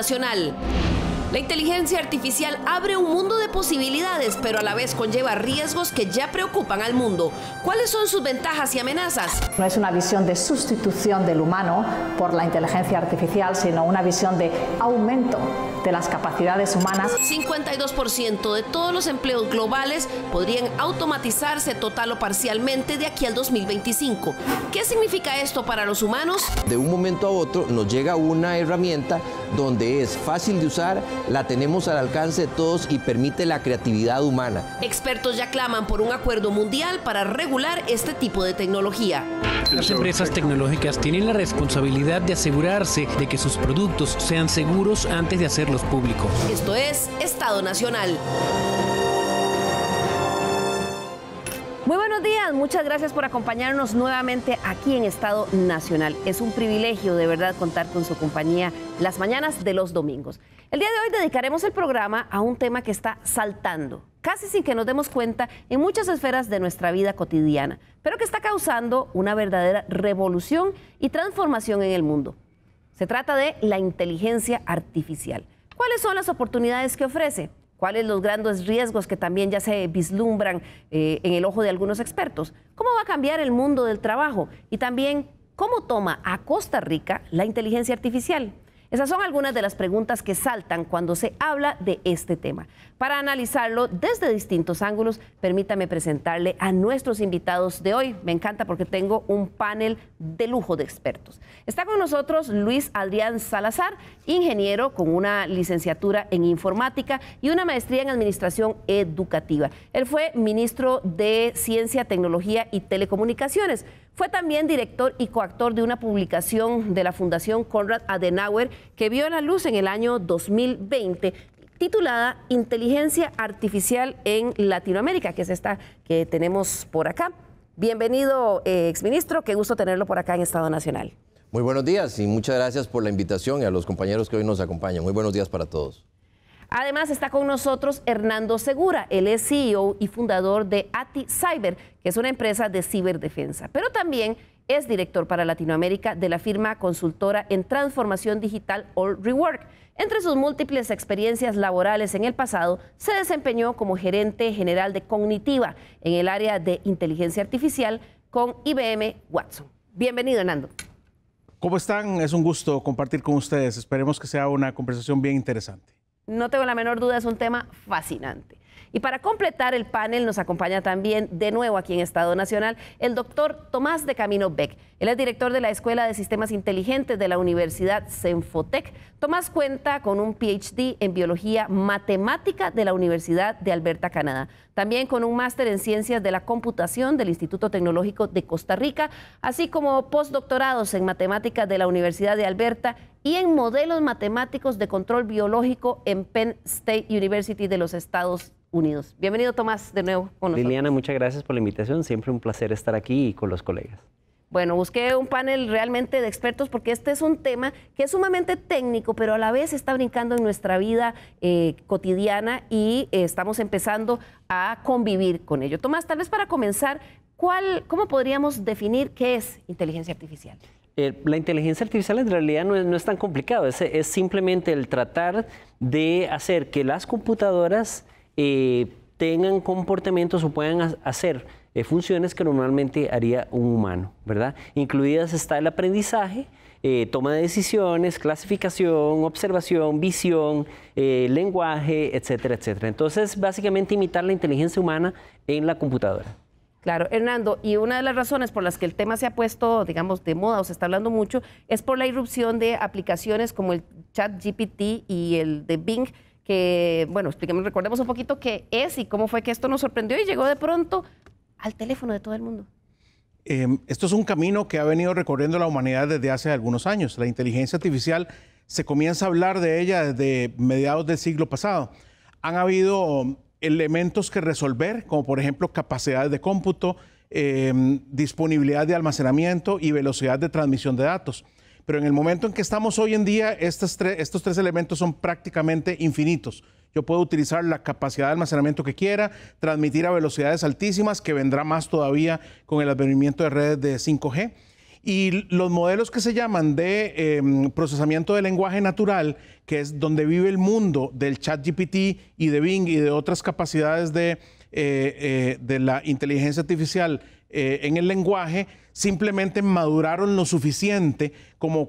Nacional. La inteligencia artificial abre un mundo de posibilidades, pero a la vez conlleva riesgos que ya preocupan al mundo. ¿Cuáles son sus ventajas y amenazas? No es una visión de sustitución del humano por la inteligencia artificial, sino una visión de aumento de las capacidades humanas. 52% de todos los empleos globales podrían automatizarse total o parcialmente de aquí al 2025. ¿Qué significa esto para los humanos? De un momento a otro nos llega una herramienta donde es fácil de usar, la tenemos al alcance de todos y permite la creatividad humana. Expertos ya claman por un acuerdo mundial para regular este tipo de tecnología. Las empresas tecnológicas tienen la responsabilidad de asegurarse de que sus productos sean seguros antes de hacerlos públicos. Esto es Estado Nacional. Muy buenos días, muchas gracias por acompañarnos nuevamente aquí en Estado Nacional. Es un privilegio de verdad contar con su compañía las mañanas de los domingos. El día de hoy dedicaremos el programa a un tema que está saltando, casi sin que nos demos cuenta, en muchas esferas de nuestra vida cotidiana, pero que está causando una verdadera revolución y transformación en el mundo. Se trata de la inteligencia artificial. ¿Cuáles son las oportunidades que ofrece? cuáles los grandes riesgos que también ya se vislumbran eh, en el ojo de algunos expertos, cómo va a cambiar el mundo del trabajo y también cómo toma a Costa Rica la inteligencia artificial. Esas son algunas de las preguntas que saltan cuando se habla de este tema. Para analizarlo desde distintos ángulos, permítame presentarle a nuestros invitados de hoy. Me encanta porque tengo un panel de lujo de expertos. Está con nosotros Luis Adrián Salazar, ingeniero con una licenciatura en informática y una maestría en administración educativa. Él fue ministro de Ciencia, Tecnología y Telecomunicaciones. Fue también director y coactor de una publicación de la Fundación Conrad Adenauer que vio la luz en el año 2020 titulada Inteligencia Artificial en Latinoamérica, que es esta que tenemos por acá. Bienvenido, eh, exministro, qué gusto tenerlo por acá en Estado Nacional. Muy buenos días y muchas gracias por la invitación y a los compañeros que hoy nos acompañan. Muy buenos días para todos. Además está con nosotros Hernando Segura, el CEO y fundador de ATI Cyber, que es una empresa de ciberdefensa. Pero también es director para Latinoamérica de la firma consultora en transformación digital All Rework. Entre sus múltiples experiencias laborales en el pasado, se desempeñó como gerente general de Cognitiva en el área de inteligencia artificial con IBM Watson. Bienvenido, Nando. ¿Cómo están? Es un gusto compartir con ustedes. Esperemos que sea una conversación bien interesante. No tengo la menor duda, es un tema fascinante. Y para completar el panel nos acompaña también de nuevo aquí en Estado Nacional el doctor Tomás de Camino Beck. Él es director de la Escuela de Sistemas Inteligentes de la Universidad Senfotec. Tomás cuenta con un PhD en Biología Matemática de la Universidad de Alberta, Canadá. También con un máster en Ciencias de la Computación del Instituto Tecnológico de Costa Rica, así como postdoctorados en Matemáticas de la Universidad de Alberta y en modelos matemáticos de control biológico en Penn State University de los Estados Unidos unidos. Bienvenido, Tomás, de nuevo con nosotros. Liliana, muchas gracias por la invitación. Siempre un placer estar aquí y con los colegas. Bueno, busqué un panel realmente de expertos porque este es un tema que es sumamente técnico, pero a la vez está brincando en nuestra vida eh, cotidiana y eh, estamos empezando a convivir con ello. Tomás, tal vez para comenzar, ¿cómo podríamos definir qué es inteligencia artificial? Eh, la inteligencia artificial en realidad no es, tan complicado, es simplemente el tratar de hacer que las computadoras eh, tengan comportamientos o puedan hacer eh, funciones que normalmente haría un humano, ¿verdad? Incluidas está el aprendizaje, eh, toma de decisiones, clasificación, observación, visión, lenguaje, etcétera, etcétera. Entonces, básicamente imitar la inteligencia humana en la computadora. Claro, Hernando, y una de las razones por las que el tema se ha puesto, digamos, de moda o se está hablando mucho, es por la irrupción de aplicaciones como el ChatGPT y el de Bing, que, bueno, expliquemos, recordemos un poquito qué es y cómo fue que esto nos sorprendió y llegó de pronto al teléfono de todo el mundo. Em, esto es un camino que ha venido recorriendo la humanidad desde hace algunos años. La inteligencia artificial se comienza a hablar de ella desde mediados del siglo pasado. Han habido um, elementos que resolver, como por ejemplo capacidades de cómputo, em, disponibilidad de almacenamiento y velocidad de transmisión de datos. Pero en el momento en que estamos hoy en día, estos tres, elementos son prácticamente infinitos. Yo puedo utilizar la capacidad de almacenamiento que quiera, transmitir a velocidades altísimas, que vendrá más todavía con el advenimiento de redes de 5G. Y los modelos que se llaman de em, procesamiento de lenguaje natural, que es donde vive el mundo del chat GPT y de Bing y de otras capacidades de eh, eh, la inteligencia artificial eh, en el lenguaje, simplemente maduraron lo suficiente como,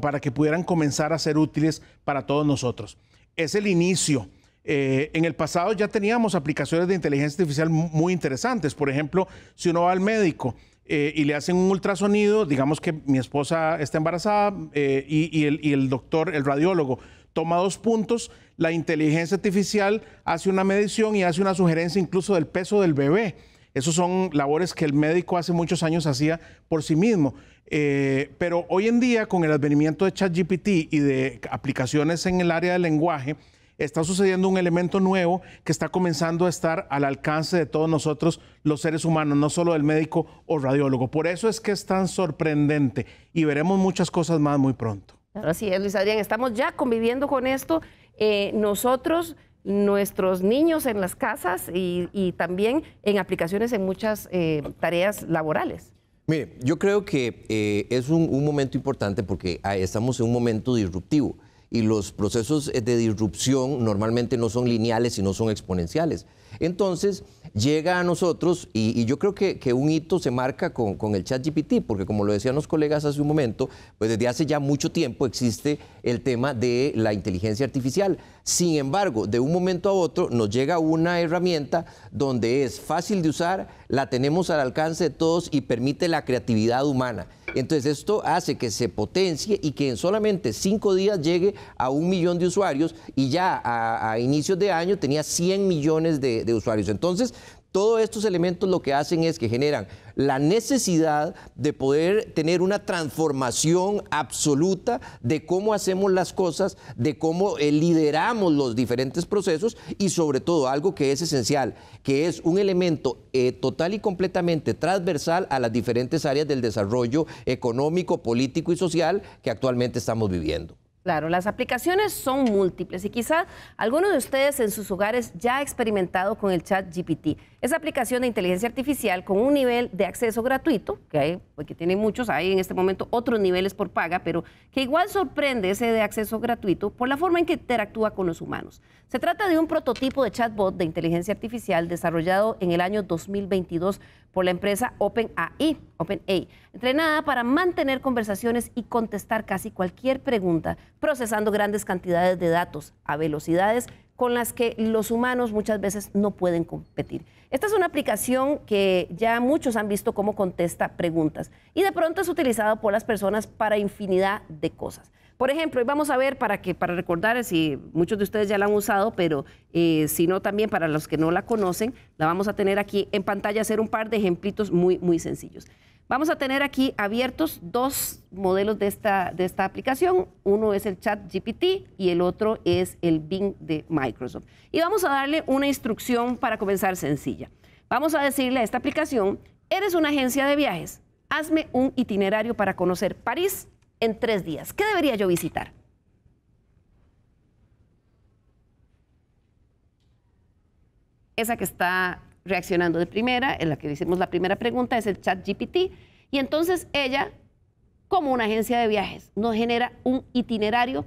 para que pudieran comenzar a ser útiles para todos nosotros. Es el inicio. Eh, en el pasado ya teníamos aplicaciones de inteligencia artificial muy interesantes. Por ejemplo, si uno va al médico eh, y le hacen un ultrasonido, digamos que mi esposa está embarazada eh, y, el, y el doctor, el radiólogo, toma dos puntos, la inteligencia artificial hace una medición y hace una sugerencia incluso del peso del bebé. Esas son labores que el médico hace muchos años hacía por sí mismo. Eh, pero hoy en día, con el advenimiento de ChatGPT y de aplicaciones en el área del lenguaje, está sucediendo un elemento nuevo que está comenzando a estar al alcance de todos nosotros, los seres humanos, no solo del médico o radiólogo. Por eso es que es tan sorprendente y veremos muchas cosas más muy pronto. Así es, Luis Adrián, estamos ya conviviendo con esto. Eh, nosotros nuestros niños en las casas y, también en aplicaciones en muchas eh, tareas laborales. Mire, yo creo que eh, es un, momento importante porque ah, estamos en un momento disruptivo y los procesos de disrupción normalmente no son lineales, y no son exponenciales. Entonces, llega a nosotros, y, yo creo que, un hito se marca con, el chat GPT, porque como lo decían los colegas hace un momento, pues desde hace ya mucho tiempo existe el tema de la inteligencia artificial. Sin embargo, de un momento a otro nos llega una herramienta donde es fácil de usar, la tenemos al alcance de todos y permite la creatividad humana. Entonces esto hace que se potencie y que en solamente cinco días llegue a un millón de usuarios y ya a, inicios de año tenía 100 millones de usuarios. Entonces, todos estos elementos lo que hacen es que generan la necesidad de poder tener una transformación absoluta de cómo hacemos las cosas, de cómo eh, lideramos los diferentes procesos y sobre todo algo que es esencial, que es un elemento eh, total y completamente transversal a las diferentes áreas del desarrollo económico, político y social que actualmente estamos viviendo. Claro, las aplicaciones son múltiples y quizá algunos de ustedes en sus hogares ya han experimentado con el chat GPT. Esa aplicación de inteligencia artificial con un nivel de acceso gratuito, que hay, porque tiene muchos, hay en este momento otros niveles por paga, pero que igual sorprende ese de acceso gratuito por la forma en que interactúa con los humanos. Se trata de un prototipo de chatbot de inteligencia artificial desarrollado en el año 2022 por la empresa OpenAI, OpenAI, entrenada para mantener conversaciones y contestar casi cualquier pregunta, procesando grandes cantidades de datos a velocidades con las que los humanos muchas veces no pueden competir. Esta es una aplicación que ya muchos han visto cómo contesta preguntas y de pronto es utilizada por las personas para infinidad de cosas. Por ejemplo, hoy vamos a ver para que para recordar si muchos de ustedes ya la han usado, pero eh, si no también para los que no la conocen, la vamos a tener aquí en pantalla hacer un par de ejemplitos muy muy sencillos. Vamos a tener aquí abiertos dos modelos de esta, de esta aplicación. Uno es el chat GPT y el otro es el Bing de Microsoft. Y vamos a darle una instrucción para comenzar sencilla. Vamos a decirle a esta aplicación, eres una agencia de viajes, hazme un itinerario para conocer París en tres días. ¿Qué debería yo visitar? Esa que está reaccionando de primera, en la que hicimos la primera pregunta, es el chat GPT. Y entonces ella, como una agencia de viajes, nos genera un itinerario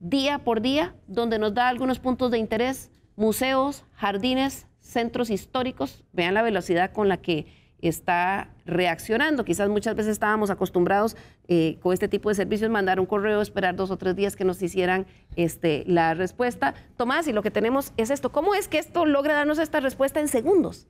día por día, donde nos da algunos puntos de interés, museos, jardines, centros históricos. Vean la velocidad con la que está reaccionando. Quizás muchas veces estábamos acostumbrados eh, con este tipo de servicios, mandar un correo, esperar dos o tres días que nos hicieran este, la respuesta. Tomás, y lo que tenemos es esto. ¿Cómo es que esto logra darnos esta respuesta en segundos?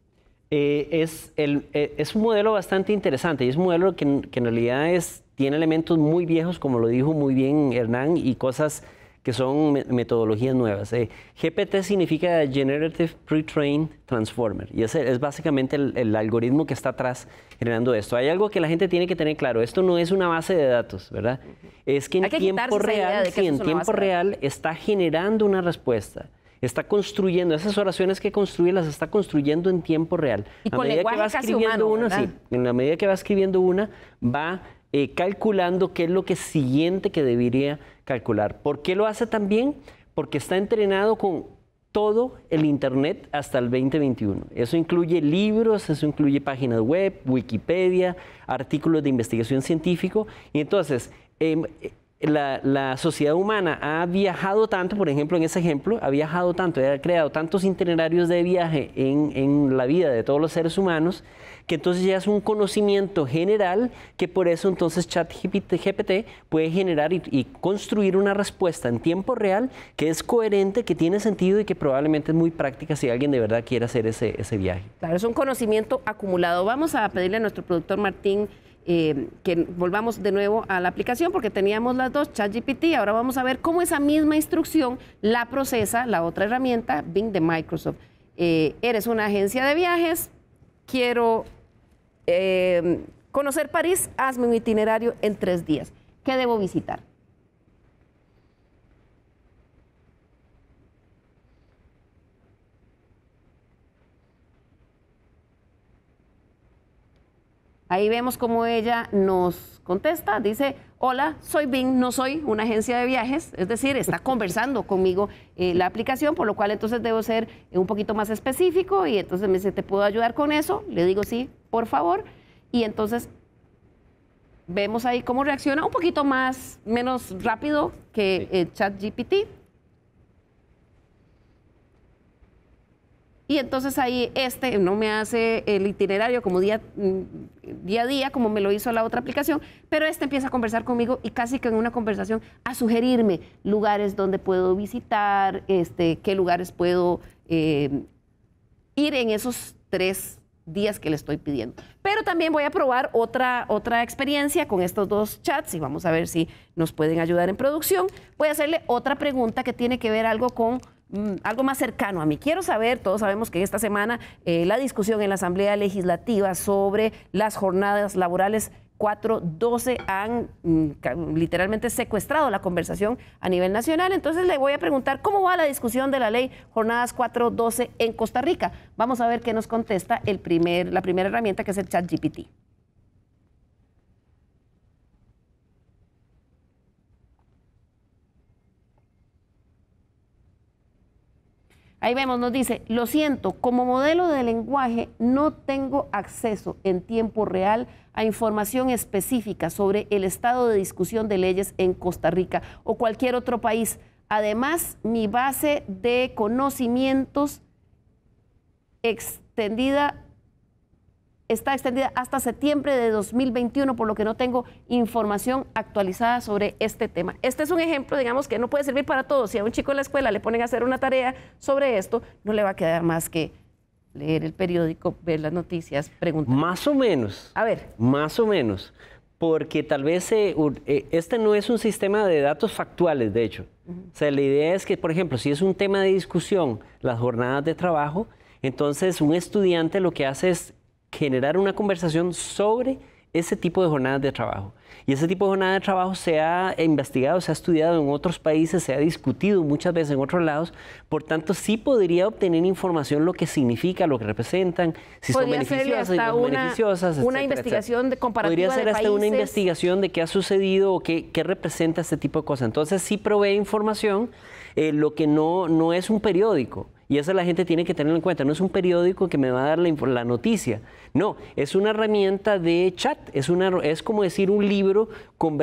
Eh, es, eh, es, un modelo bastante interesante y es un modelo que, en realidad es, tiene elementos muy viejos, como lo dijo muy bien Hernán, y cosas que son metodologías nuevas. Eh, GPT significa Generative Pre-Trained Transformer y ese es básicamente el, algoritmo que está atrás generando esto. Hay algo que la gente tiene que tener claro, esto no es una base de datos, ¿verdad? Es que en tiempo real, en tiempo real está generando una respuesta está construyendo, esas oraciones que construye las está construyendo en tiempo real. Y a que va escribiendo una, sí, en la medida que va escribiendo una, va eh, calculando qué es lo que siguiente que debería calcular. ¿Por qué lo hace también? Porque está entrenado con todo el Internet hasta el 2021. Eso incluye libros, eso incluye páginas web, Wikipedia, artículos de investigación científico. Y entonces, em, eh, la, sociedad humana ha viajado tanto, por ejemplo, en ese ejemplo, ha viajado tanto, ha creado tantos itinerarios de viaje en la vida de todos los seres humanos que entonces ya es un conocimiento general que por eso entonces ChatGPT puede generar y, construir una respuesta en tiempo real que es coherente, que tiene sentido y que probablemente es muy práctica si alguien de verdad quiere hacer ese, viaje. Claro, es un conocimiento acumulado. Vamos a pedirle a nuestro productor Martín eh, que volvamos de nuevo a la aplicación porque teníamos las dos, ChatGPT, ahora vamos a ver cómo esa misma instrucción la procesa la otra herramienta, Bing de Microsoft. Eh, eres una agencia de viajes, quiero eh, conocer París, hazme un itinerario en tres días. ¿Qué debo visitar? Ahí vemos cómo ella nos Contesta, dice, hola, soy Bing, no soy una agencia de viajes, es decir, está conversando conmigo eh, la aplicación, por lo cual entonces debo ser un poquito más específico y entonces me dice, ¿te puedo ayudar con eso? Le digo, sí, por favor. Y entonces vemos ahí cómo reacciona un poquito más, menos rápido que el eh, GPT. ChatGPT. Y entonces ahí este no me hace el itinerario como día, mm, día a día, como me lo hizo la otra aplicación, pero este empieza a conversar conmigo y casi que en una conversación a sugerirme lugares donde puedo visitar, este, qué lugares puedo eh, ir en esos tres días que le estoy pidiendo. Pero también voy a probar otra, otra experiencia con estos dos chats y vamos a ver si nos pueden ayudar en producción. Voy a hacerle otra pregunta que tiene que ver algo con Mm, algo más cercano a mí. Quiero saber, todos sabemos que esta semana eh, la discusión en la Asamblea Legislativa sobre las jornadas laborales 412 han mm, literalmente secuestrado la conversación a nivel nacional. Entonces le voy a preguntar cómo va la discusión de la ley Jornadas 412 en Costa Rica. Vamos a ver qué nos contesta el primer, la primera herramienta que es el ChatGPT. Ahí vemos, nos dice, lo siento, como modelo de lenguaje no tengo acceso en tiempo real a información específica sobre el estado de discusión de leyes en Costa Rica o cualquier otro país. Además, mi base de conocimientos extendida está extendida hasta septiembre de 2021, por lo que no tengo información actualizada sobre este tema. Este es un ejemplo, digamos, que no puede servir para todos. Si a un chico de la escuela le ponen a hacer una tarea sobre esto, no le va a quedar más que leer el periódico, ver las noticias, preguntar. Más o menos. A ver. Más o menos. Porque tal vez eh, eh, este no es un sistema de datos factuales, de hecho. O sea, la idea es que, por ejemplo, si es un tema de discusión, las jornadas de trabajo, entonces un estudiante lo que hace es generar una conversación sobre ese tipo de jornadas de trabajo. Y ese tipo de jornadas de trabajo se ha investigado, se ha estudiado en otros países, se ha discutido muchas veces en otros lados. Por tanto, sí podría obtener información lo que significa, lo que representan, si son beneficiosas, si no una, beneficiosas. una investigación de países. Podría ser hasta una investigación de qué ha sucedido o qué, qué representa este tipo de cosas. Entonces, sí provee información, eh, lo que no, no es un periódico. Y esa la gente tiene que tener en cuenta. No es un periódico que me va a dar la, la noticia. No, es una herramienta de chat. Es, una, es como decir un libro,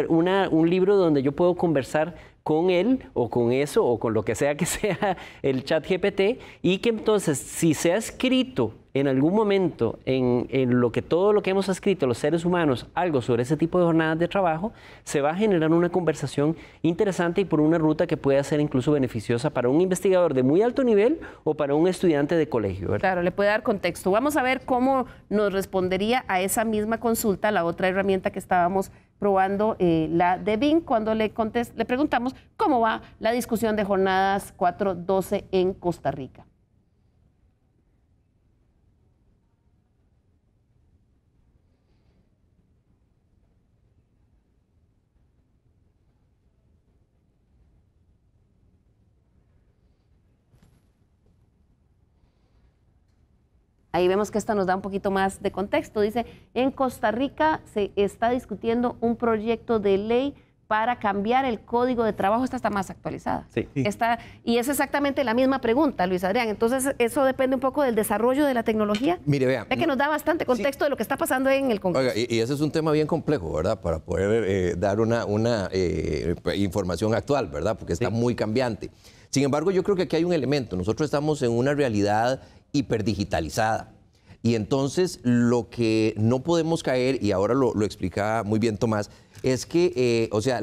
una, un libro donde yo puedo conversar con él o con eso o con lo que sea que sea el chat GPT y que entonces si se ha escrito en algún momento en, lo que todo lo que hemos escrito los seres humanos, algo sobre ese tipo de jornadas de trabajo, se va a generar una conversación interesante y por una ruta que puede ser incluso beneficiosa para un investigador de muy alto nivel o para un estudiante de colegio. Claro, le puede dar contexto. Vamos a ver cómo nos respondería a esa misma consulta la otra herramienta que estábamos probando eh, la de BIN cuando le, le preguntamos cómo va la discusión de jornadas 412 en Costa Rica. Ahí vemos que esto nos da un poquito más de contexto. Dice, en Costa Rica se está discutiendo un proyecto de ley para cambiar el código de trabajo, esta está más actualizada. Sí. Está, y es exactamente la misma pregunta, Luis Adrián. Entonces, eso depende un poco del desarrollo de la tecnología. Mire, vea. Es que nos da bastante contexto de lo que está pasando en el Congreso. y, ese es un tema bien complejo, ¿verdad? Para poder eh, dar una, una eh, información actual, ¿verdad? Porque está muy cambiante. Sin embargo, yo creo que aquí hay un elemento. Nosotros estamos en una realidad hiperdigitalizada. Y entonces lo que no podemos caer, y ahora lo, explicaba muy bien Tomás, es que, eh, o sea,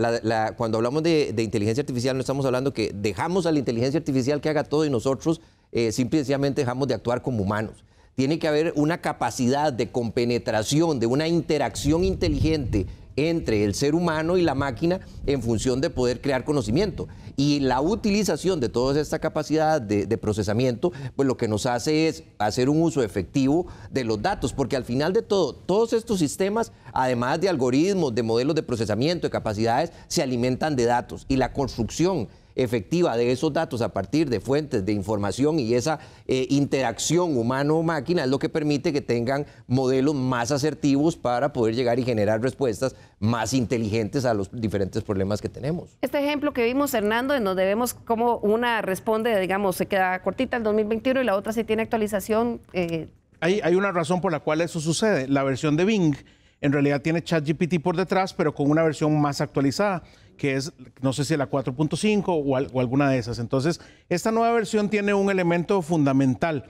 cuando hablamos de, inteligencia artificial no estamos hablando que dejamos a la inteligencia artificial que haga todo y nosotros eh, simplemente dejamos de actuar como humanos. Tiene que haber una capacidad de compenetración, de una interacción inteligente entre el ser humano y la máquina en función de poder crear conocimiento. Y la utilización de toda esta capacidad de, procesamiento, pues lo que nos hace es hacer un uso efectivo de los datos, porque al final de todo, todos estos sistemas, además de algoritmos, de modelos de procesamiento, de capacidades, se alimentan de datos. Y la construcción efectiva de esos datos a partir de fuentes de información y esa eh, interacción humano-máquina es lo que permite que tengan modelos más asertivos para poder llegar y generar respuestas más inteligentes a los diferentes problemas que tenemos. Este ejemplo que vimos, Hernando, en donde vemos cómo una responde, digamos, se queda cortita el 2021 y la otra sí tiene actualización. Eh, hay, hay una razón por la cual eso sucede. La versión de Bing en realidad tiene ChatGPT por detrás, pero con una versión más actualizada que es, no sé si la 4.5 o, alguna de esas. Entonces, esta nueva versión tiene un elemento fundamental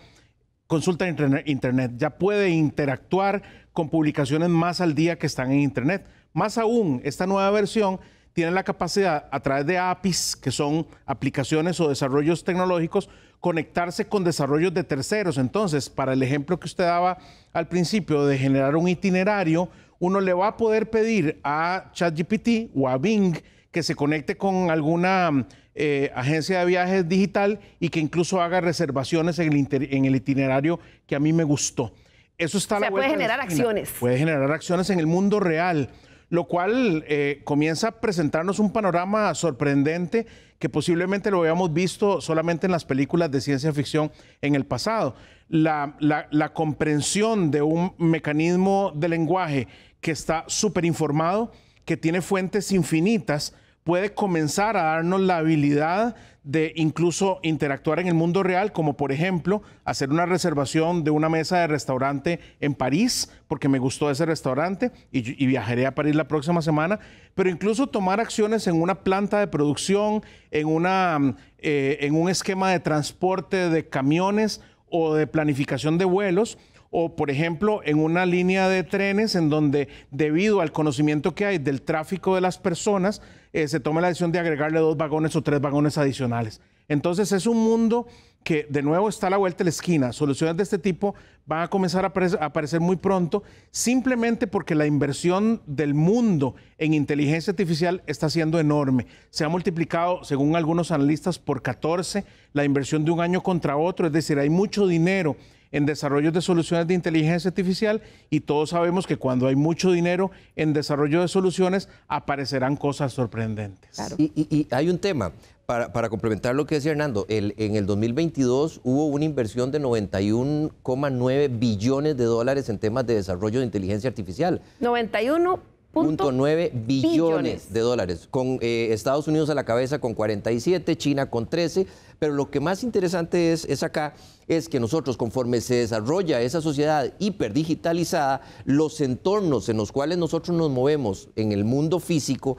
consulta Internet, ya puede interactuar con publicaciones más al día que están en Internet. Más aún, esta nueva versión tiene la capacidad, a través de APIs, que son aplicaciones o desarrollos tecnológicos, conectarse con desarrollos de terceros. Entonces, para el ejemplo que usted daba al principio de generar un itinerario, uno le va a poder pedir a ChatGPT o a Bing, que se conecte con alguna eh, agencia de viajes digital y que incluso haga reservaciones en el, en itinerario que a mí me gustó. Eso está o sea, la puede generar acciones. Puede generar acciones en el mundo real, lo cual eh, comienza a presentarnos un panorama sorprendente que posiblemente lo habíamos visto solamente en las películas de ciencia ficción en el pasado. La, la, comprensión de un mecanismo de lenguaje que está súper informado, que tiene fuentes infinitas, puede comenzar a darnos la habilidad de incluso interactuar en el mundo real, como por ejemplo hacer una reservación de una mesa de restaurante en París, porque me gustó ese restaurante y, viajaré a París la próxima semana, pero incluso tomar acciones en una planta de producción, en, una, eh, en un esquema de transporte de camiones o de planificación de vuelos, o por ejemplo en una línea de trenes en donde debido al conocimiento que hay del tráfico de las personas, eh, se toma la decisión de agregarle dos vagones o tres vagones adicionales. Entonces es un mundo que de nuevo está a la vuelta de la esquina. Soluciones de este tipo van a comenzar a, a aparecer muy pronto, simplemente porque la inversión del mundo en inteligencia artificial está siendo enorme. Se ha multiplicado, según algunos analistas, por 14 la inversión de un año contra otro, es decir, hay mucho dinero en desarrollo de soluciones de inteligencia artificial y todos sabemos que cuando hay mucho dinero en desarrollo de soluciones aparecerán cosas sorprendentes. Y, hay un tema, para, complementar lo que decía Hernando, el, en el 2022 hubo una inversión de 91,9 billones de dólares en temas de desarrollo de inteligencia artificial. 91 9 billones, de dólares, con eh, Estados Unidos a la cabeza con 47, China con 13, pero lo que más interesante es, es acá es que nosotros conforme se desarrolla esa sociedad hiperdigitalizada, los entornos en los cuales nosotros nos movemos en el mundo físico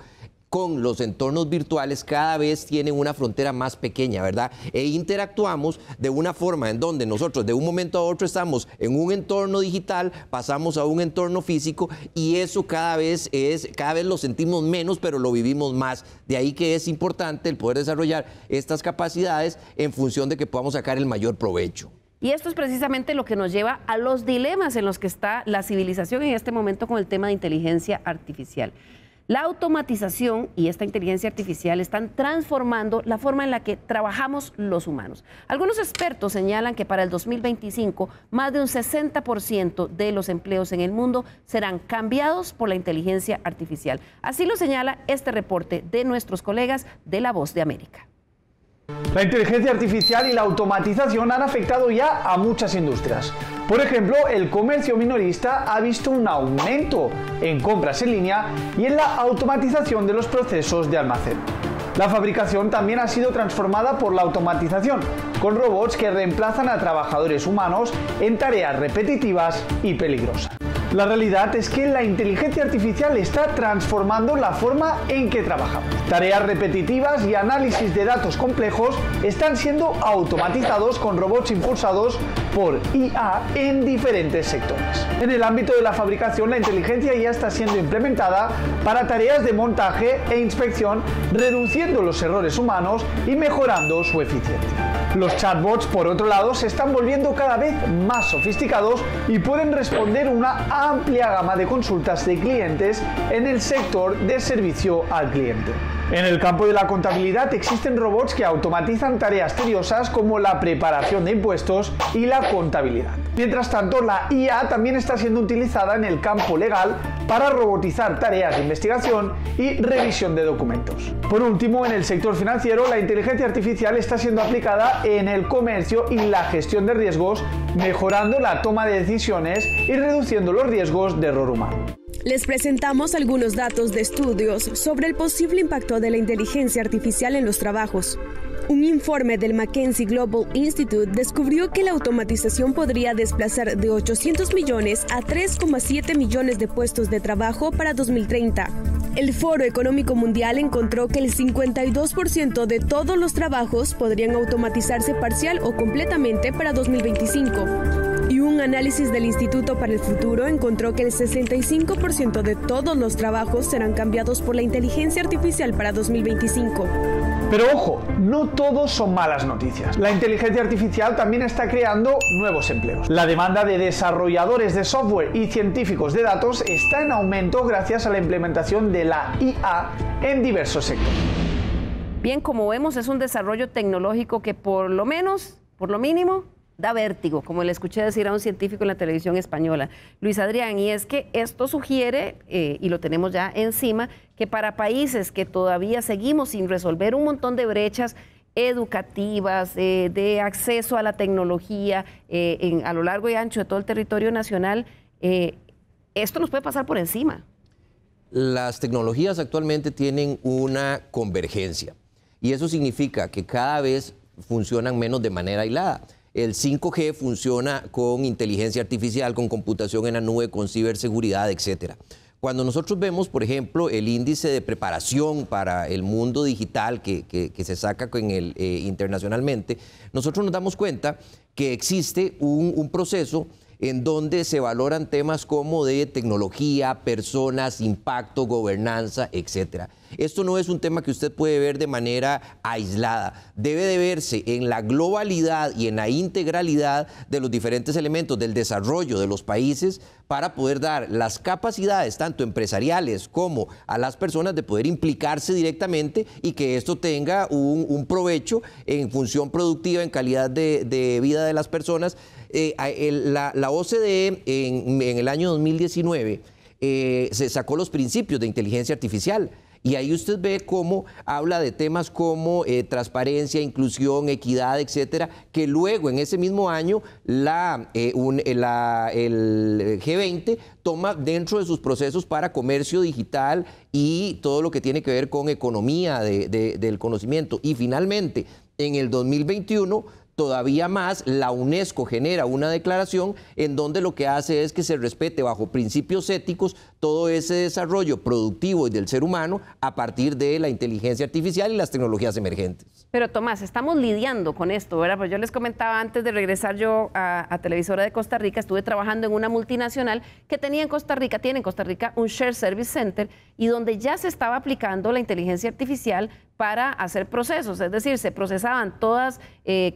los entornos virtuales cada vez tienen una frontera más pequeña, ¿verdad? E interactuamos de una forma en donde nosotros de un momento a otro estamos en un entorno digital, pasamos a un entorno físico y eso cada vez es, cada vez lo sentimos menos, pero lo vivimos más. De ahí que es importante el poder desarrollar estas capacidades en función de que podamos sacar el mayor provecho. Y esto es precisamente lo que nos lleva a los dilemas en los que está la civilización en este momento con el tema de inteligencia artificial. La automatización y esta inteligencia artificial están transformando la forma en la que trabajamos los humanos. Algunos expertos señalan que para el 2025 más de un 60% de los empleos en el mundo serán cambiados por la inteligencia artificial. Así lo señala este reporte de nuestros colegas de La Voz de América. La inteligencia artificial y la automatización han afectado ya a muchas industrias. Por ejemplo, el comercio minorista ha visto un aumento en compras en línea y en la automatización de los procesos de almacén. La fabricación también ha sido transformada por la automatización, con robots que reemplazan a trabajadores humanos en tareas repetitivas y peligrosas. La realidad es que la inteligencia artificial está transformando la forma en que trabajamos. Tareas repetitivas y análisis de datos complejos están siendo automatizados con robots impulsados por IA en diferentes sectores. En el ámbito de la fabricación, la inteligencia ya está siendo implementada para tareas de montaje e inspección, reduciendo los errores humanos y mejorando su eficiencia. Los chatbots, por otro lado, se están volviendo cada vez más sofisticados y pueden responder una amplia gama de consultas de clientes en el sector de servicio al cliente. En el campo de la contabilidad existen robots que automatizan tareas tediosas como la preparación de impuestos y la contabilidad. Mientras tanto, la IA también está siendo utilizada en el campo legal para robotizar tareas de investigación y revisión de documentos. Por último, en el sector financiero, la inteligencia artificial está siendo aplicada en el comercio y la gestión de riesgos, mejorando la toma de decisiones y reduciendo los riesgos de error humano. Les presentamos algunos datos de estudios sobre el posible impacto de la inteligencia artificial en los trabajos. Un informe del McKinsey Global Institute descubrió que la automatización podría desplazar de 800 millones a 3,7 millones de puestos de trabajo para 2030. El Foro Económico Mundial encontró que el 52% de todos los trabajos podrían automatizarse parcial o completamente para 2025 y un análisis del Instituto para el Futuro encontró que el 65% de todos los trabajos serán cambiados por la inteligencia artificial para 2025. Pero ojo, no todo son malas noticias. La inteligencia artificial también está creando nuevos empleos. La demanda de desarrolladores de software y científicos de datos está en aumento gracias a la implementación de la IA en diversos sectores. Bien, como vemos, es un desarrollo tecnológico que por lo menos, por lo mínimo, da vértigo, como le escuché decir a un científico en la televisión española, Luis Adrián, y es que esto sugiere, eh, y lo tenemos ya encima, que para países que todavía seguimos sin resolver un montón de brechas educativas, eh, de acceso a la tecnología eh, en, a lo largo y ancho de todo el territorio nacional, esto nos puede pasar por encima. Las tecnologías actualmente tienen una convergencia y eso significa que cada vez funcionan menos de manera aislada el 5G funciona con inteligencia artificial, con computación en la nube, con ciberseguridad, etcétera. Cuando nosotros vemos, por ejemplo, el índice de preparación para el mundo digital que, se saca el, eh, internacionalmente, nosotros nos damos cuenta que existe un, un proceso en donde se valoran temas como de tecnología, personas, impacto, gobernanza, etcétera. Esto no es un tema que usted puede ver de manera aislada. Debe de verse en la globalidad y en la integralidad de los diferentes elementos del desarrollo de los países para poder dar las capacidades, tanto empresariales como a las personas, de poder implicarse directamente y que esto tenga un, provecho en función productiva, en calidad de, vida de las personas. Eh, la, OCDE en, el año 2019 eh, se sacó los principios de inteligencia artificial y ahí usted ve cómo habla de temas como eh, transparencia, inclusión, equidad, etcétera, que luego en ese mismo año la, eh, eh, el G20 toma dentro de sus procesos para comercio digital y todo lo que tiene que ver con economía del conocimiento. Y finalmente, en el 2021 Todavía más, la UNESCO genera una declaración en donde lo que hace es que se respete bajo principios éticos todo ese desarrollo productivo y del ser humano a partir de la inteligencia artificial y las tecnologías emergentes. Pero Tomás, estamos lidiando con esto, ¿verdad? Pues yo les comentaba antes de regresar yo a, a Televisora de Costa Rica, estuve trabajando en una multinacional que tenía en Costa Rica, tiene en Costa Rica un Share Service Center y donde ya se estaba aplicando la inteligencia artificial para hacer procesos, es decir, se procesaban todos eh,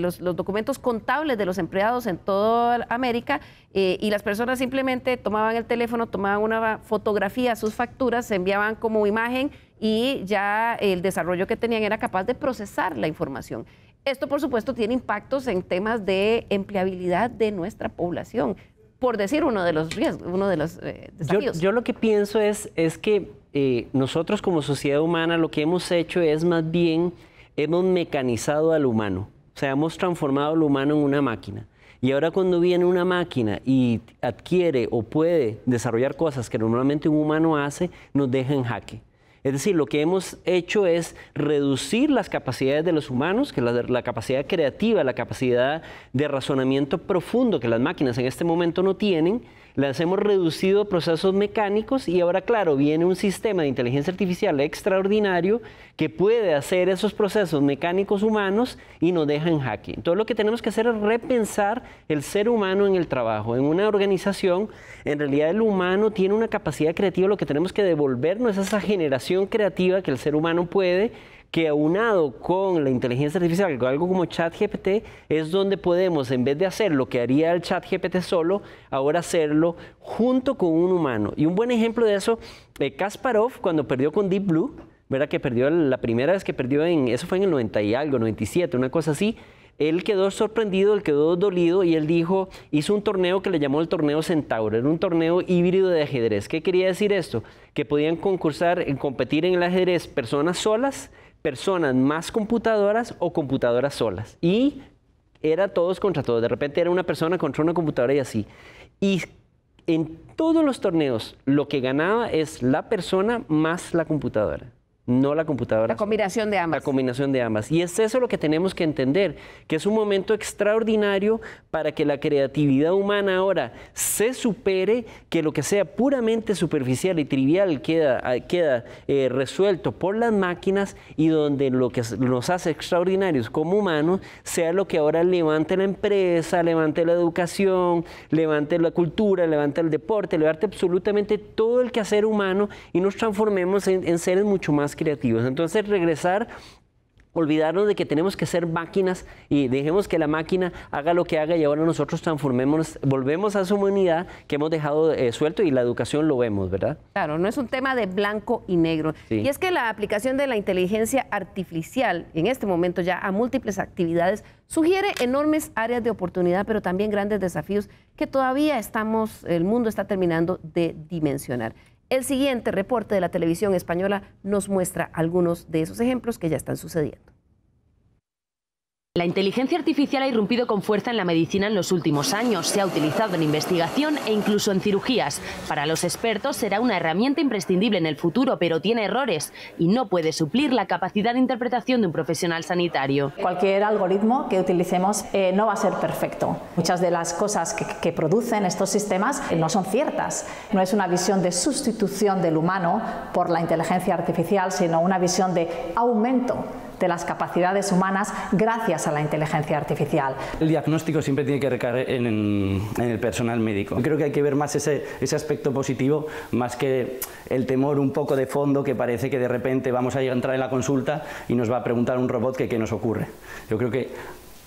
los, documentos contables de los empleados en toda América eh, y las personas simplemente tomaban el teléfono, tomaban una fotografía, sus facturas, se enviaban como imagen y ya el desarrollo que tenían era capaz de procesar la información. Esto, por supuesto, tiene impactos en temas de empleabilidad de nuestra población, por decir uno de los riesgos, uno de los eh, desafíos. Yo, lo que pienso es, es que eh, nosotros como sociedad humana lo que hemos hecho es más bien, hemos mecanizado al humano, o sea, hemos transformado al humano en una máquina. Y ahora cuando viene una máquina y adquiere o puede desarrollar cosas que normalmente un humano hace, nos deja en jaque. Es decir, lo que hemos hecho es reducir las capacidades de los humanos, que la, la capacidad creativa, la capacidad de razonamiento profundo que las máquinas en este momento no tienen, las hemos reducido a procesos mecánicos y ahora, claro, viene un sistema de inteligencia artificial extraordinario que puede hacer esos procesos mecánicos humanos y nos deja en jaque. Entonces lo que tenemos que hacer es repensar el ser humano en el trabajo. En una organización, en realidad el humano tiene una capacidad creativa, lo que tenemos que devolvernos es esa generación creativa que el ser humano puede que aunado con la inteligencia artificial, algo como ChatGPT, es donde podemos, en vez de hacer lo que haría el ChatGPT solo, ahora hacerlo junto con un humano. Y un buen ejemplo de eso, eh, Kasparov, cuando perdió con Deep Blue, ¿verdad? Que perdió la primera vez que perdió en, eso fue en el 90 y algo, 97, una cosa así él quedó sorprendido, él quedó dolido y él dijo, hizo un torneo que le llamó el torneo Centauro, era un torneo híbrido de ajedrez. ¿Qué quería decir esto? Que podían concursar, eh, competir en el ajedrez personas solas, personas más computadoras o computadoras solas. Y era todos contra todos, de repente era una persona contra una computadora y así. Y en todos los torneos lo que ganaba es la persona más la computadora no la computadora. La combinación de ambas. La combinación de ambas. Y es eso lo que tenemos que entender, que es un momento extraordinario para que la creatividad humana ahora se supere, que lo que sea puramente superficial y trivial queda, ah, queda eh, resuelto por las máquinas y donde lo que nos hace extraordinarios como humanos sea lo que ahora levante la empresa, levante la educación, levante la cultura, levante el deporte, levante absolutamente todo el quehacer humano y nos transformemos en seres mucho más creativos. Entonces, regresar olvidarnos de que tenemos que ser máquinas y dejemos que la máquina haga lo que haga y ahora nosotros transformemos, volvemos a su humanidad que hemos dejado eh, suelto y la educación lo vemos, ¿verdad? Claro, no es un tema de blanco y negro. Y es que la aplicación de la inteligencia artificial en este momento ya a múltiples actividades sugiere enormes áreas de oportunidad, pero también grandes desafíos que todavía estamos, el mundo está terminando de dimensionar. El siguiente reporte de la televisión española nos muestra algunos de esos ejemplos que ya están sucediendo. La inteligencia artificial ha irrumpido con fuerza en la medicina en los últimos años. Se ha utilizado en investigación e incluso en cirugías. Para los expertos será una herramienta imprescindible en el futuro, pero tiene errores y no puede suplir la capacidad de interpretación de un profesional sanitario. Cualquier algoritmo que utilicemos eh, no va a ser perfecto. Muchas de las cosas que, producen estos sistemas eh, no son ciertas. No es una visión de sustitución del humano por la inteligencia artificial, sino una visión de aumento de las capacidades humanas gracias a la inteligencia artificial. El diagnóstico siempre tiene que recaer en, el personal médico. Creo que hay que ver más ese, ese aspecto positivo, más que el temor un poco de fondo que parece que de repente vamos a llegar entrar en la consulta y nos va a preguntar un robot que qué nos ocurre. Yo creo que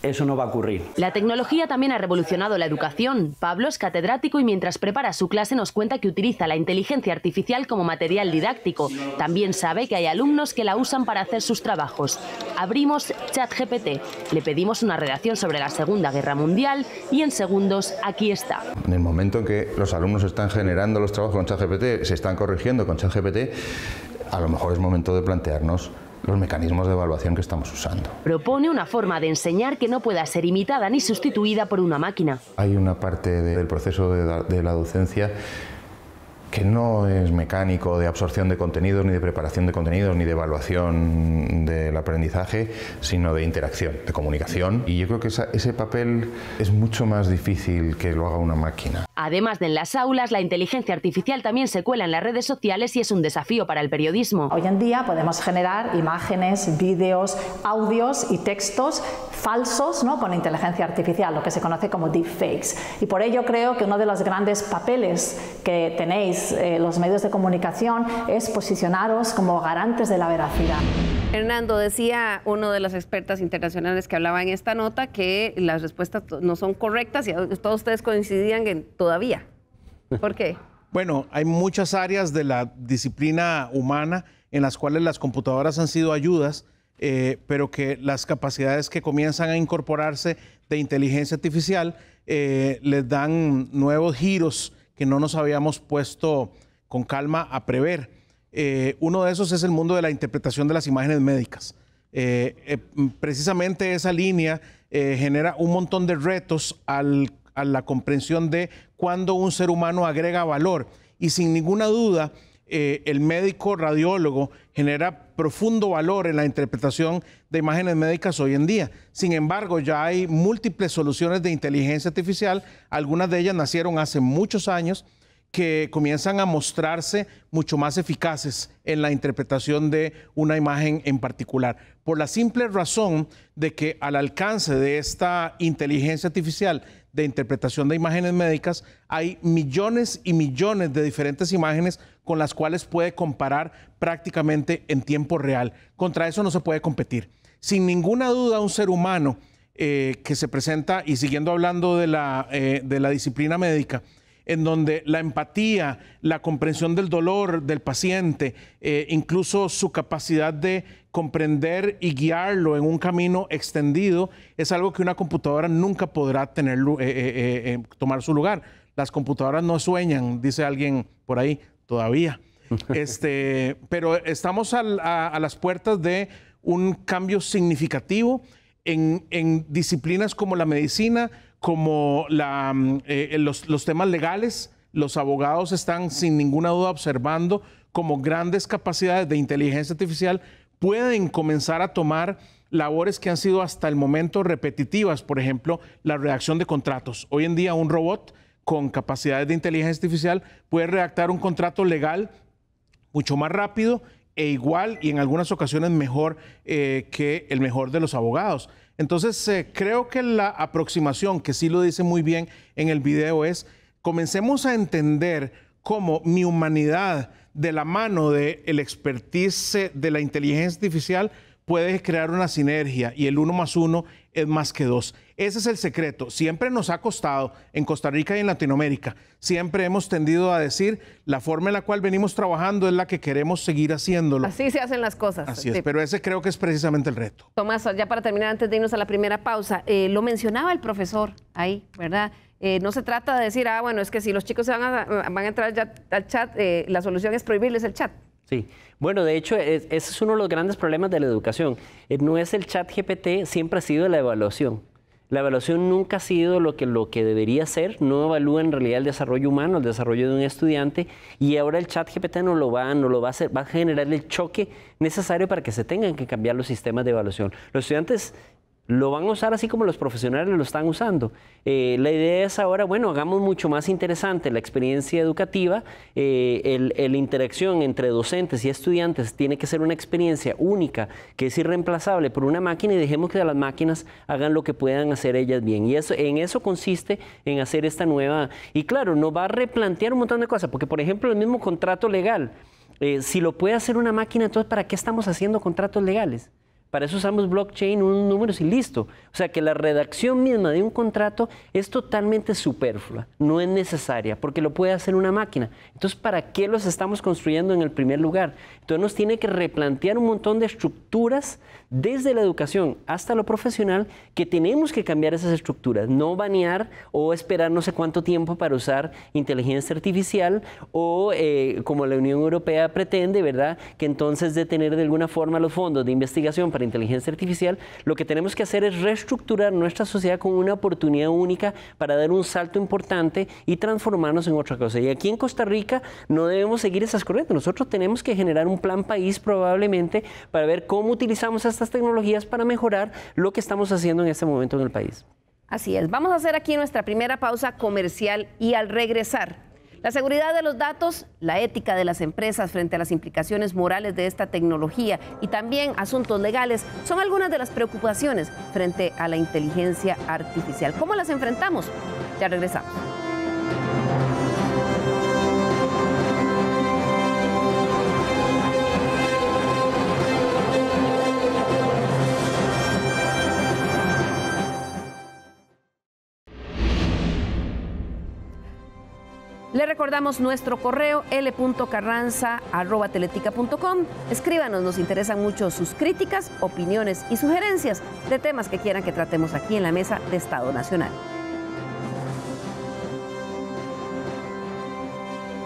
eso no va a ocurrir. La tecnología también ha revolucionado la educación. Pablo es catedrático y mientras prepara su clase nos cuenta que utiliza la inteligencia artificial como material didáctico. También sabe que hay alumnos que la usan para hacer sus trabajos. Abrimos ChatGPT, le pedimos una redacción sobre la Segunda Guerra Mundial y en segundos aquí está. En el momento en que los alumnos están generando los trabajos con ChatGPT, se están corrigiendo con ChatGPT, a lo mejor es momento de plantearnos los mecanismos de evaluación que estamos usando. Propone una forma de enseñar que no pueda ser imitada ni sustituida por una máquina. Hay una parte del proceso de la docencia que no es mecánico de absorción de contenidos, ni de preparación de contenidos, ni de evaluación del aprendizaje, sino de interacción, de comunicación. Y yo creo que ese papel es mucho más difícil que lo haga una máquina. Además de en las aulas, la inteligencia artificial también se cuela en las redes sociales y es un desafío para el periodismo. Hoy en día podemos generar imágenes, vídeos, audios y textos falsos ¿no? con inteligencia artificial, lo que se conoce como deepfakes. Y por ello creo que uno de los grandes papeles que tenéis eh, los medios de comunicación es posicionaros como garantes de la veracidad. Hernando, decía uno de los expertas internacionales que hablaba en esta nota que las respuestas no son correctas y todos ustedes coincidían en todavía. ¿Por qué? Bueno, hay muchas áreas de la disciplina humana en las cuales las computadoras han sido ayudas, eh, pero que las capacidades que comienzan a incorporarse de inteligencia artificial eh, les dan nuevos giros que no nos habíamos puesto con calma a prever. Eh, uno de esos es el mundo de la interpretación de las imágenes médicas. Eh, eh, precisamente esa línea genera un montón de retos a la comprensión de cuándo un ser humano agrega valor. Y sin ninguna duda, el médico radiólogo genera profundo valor en la interpretación de imágenes médicas hoy en día. Sin embargo, ya hay múltiples soluciones de inteligencia artificial, algunas de ellas nacieron hace muchos años, que comienzan a mostrarse mucho más eficaces en la interpretación de una imagen en particular, por la simple razón de que al alcance de esta inteligencia artificial de interpretación de imágenes médicas, hay millones y millones de diferentes imágenes con las cuales puede comparar prácticamente en tiempo real. Contra eso no se puede competir. Sin ninguna duda, un ser humano eh, que se presenta, y siguiendo hablando de la eh, disciplina médica, en donde la empatía, la comprensión del dolor del paciente, eh, incluso su capacidad de comprender y guiarlo en un camino extendido, es algo que una computadora nunca podrá eh, eh, tomar su lugar. Las computadoras no sueñan, dice alguien por ahí, todavía. Este, pero estamos a, las puertas de un cambio significativo en, disciplinas como la medicina, como mm, eh, eh, los, temas legales, los abogados están sin ninguna duda observando como grandes capacidades de inteligencia artificial pueden comenzar a tomar labores que han sido hasta el momento repetitivas, por ejemplo, la redacción de contratos. Hoy en día un robot con capacidades de inteligencia artificial puede redactar un contrato legal mucho más rápido e igual y en algunas ocasiones mejor eh, que el mejor de los abogados. Entonces, eh, creo que la aproximación, que sí lo dice muy bien en el video, es comencemos a entender cómo mi humanidad de la mano del el expertise eh, de la inteligencia artificial puede crear una sinergia y el uno más uno es más que dos. Ese es el secreto. Siempre nos ha costado en Costa Rica y en Latinoamérica. Siempre hemos tendido a decir la forma en la cual venimos trabajando es la que queremos seguir haciéndolo. Así se hacen las cosas. Así es, pero ese creo que es precisamente el reto. Tomás, ya para terminar, antes de irnos a la primera pausa, eh, lo mencionaba el profesor ahí, ¿verdad? Eh, no se trata de decir, ah, bueno, es que si los chicos van a, van a entrar ya al chat, eh, la solución es prohibirles el chat. Sí, bueno, de hecho, ese es uno de los grandes problemas de la educación. Eh, no es el chat GPT, siempre ha sido la evaluación. La evaluación nunca ha sido lo que, lo que debería ser, no evalúa en realidad el desarrollo humano, el desarrollo de un estudiante, y ahora el chat GPT no lo va, no lo va a hacer, va a generar el choque necesario para que se tengan que cambiar los sistemas de evaluación. Los estudiantes lo van a usar así como los profesionales lo están usando. Eh, la idea es ahora, bueno, hagamos mucho más interesante la experiencia educativa, eh, la interacción entre docentes y estudiantes tiene que ser una experiencia única, que es irreemplazable por una máquina y dejemos que las máquinas hagan lo que puedan hacer ellas bien. Y eso, en eso consiste en hacer esta nueva... Y claro, nos va a replantear un montón de cosas, porque por ejemplo el mismo contrato legal, eh, si lo puede hacer una máquina, entonces ¿para qué estamos haciendo contratos legales? Para eso usamos blockchain, unos números y listo. O sea que la redacción misma de un contrato es totalmente superflua, no es necesaria, porque lo puede hacer una máquina. Entonces, ¿para qué los estamos construyendo en el primer lugar? Entonces nos tiene que replantear un montón de estructuras desde la educación hasta lo profesional, que tenemos que cambiar esas estructuras, no banear o esperar no sé cuánto tiempo para usar inteligencia artificial o eh, como la Unión Europea pretende, ¿verdad? Que entonces detener de alguna forma los fondos de investigación para inteligencia artificial, lo que tenemos que hacer es reestructurar nuestra sociedad con una oportunidad única para dar un salto importante y transformarnos en otra cosa. Y aquí en Costa Rica no debemos seguir esas corrientes, nosotros tenemos que generar un plan país probablemente para ver cómo utilizamos estas estas tecnologías para mejorar lo que estamos haciendo en este momento en el país. Así es, vamos a hacer aquí nuestra primera pausa comercial y al regresar la seguridad de los datos, la ética de las empresas frente a las implicaciones morales de esta tecnología y también asuntos legales son algunas de las preocupaciones frente a la inteligencia artificial. ¿Cómo las enfrentamos? Ya regresamos. Le recordamos nuestro correo l.carranza.com. Escríbanos, nos interesan mucho sus críticas, opiniones y sugerencias de temas que quieran que tratemos aquí en la Mesa de Estado Nacional.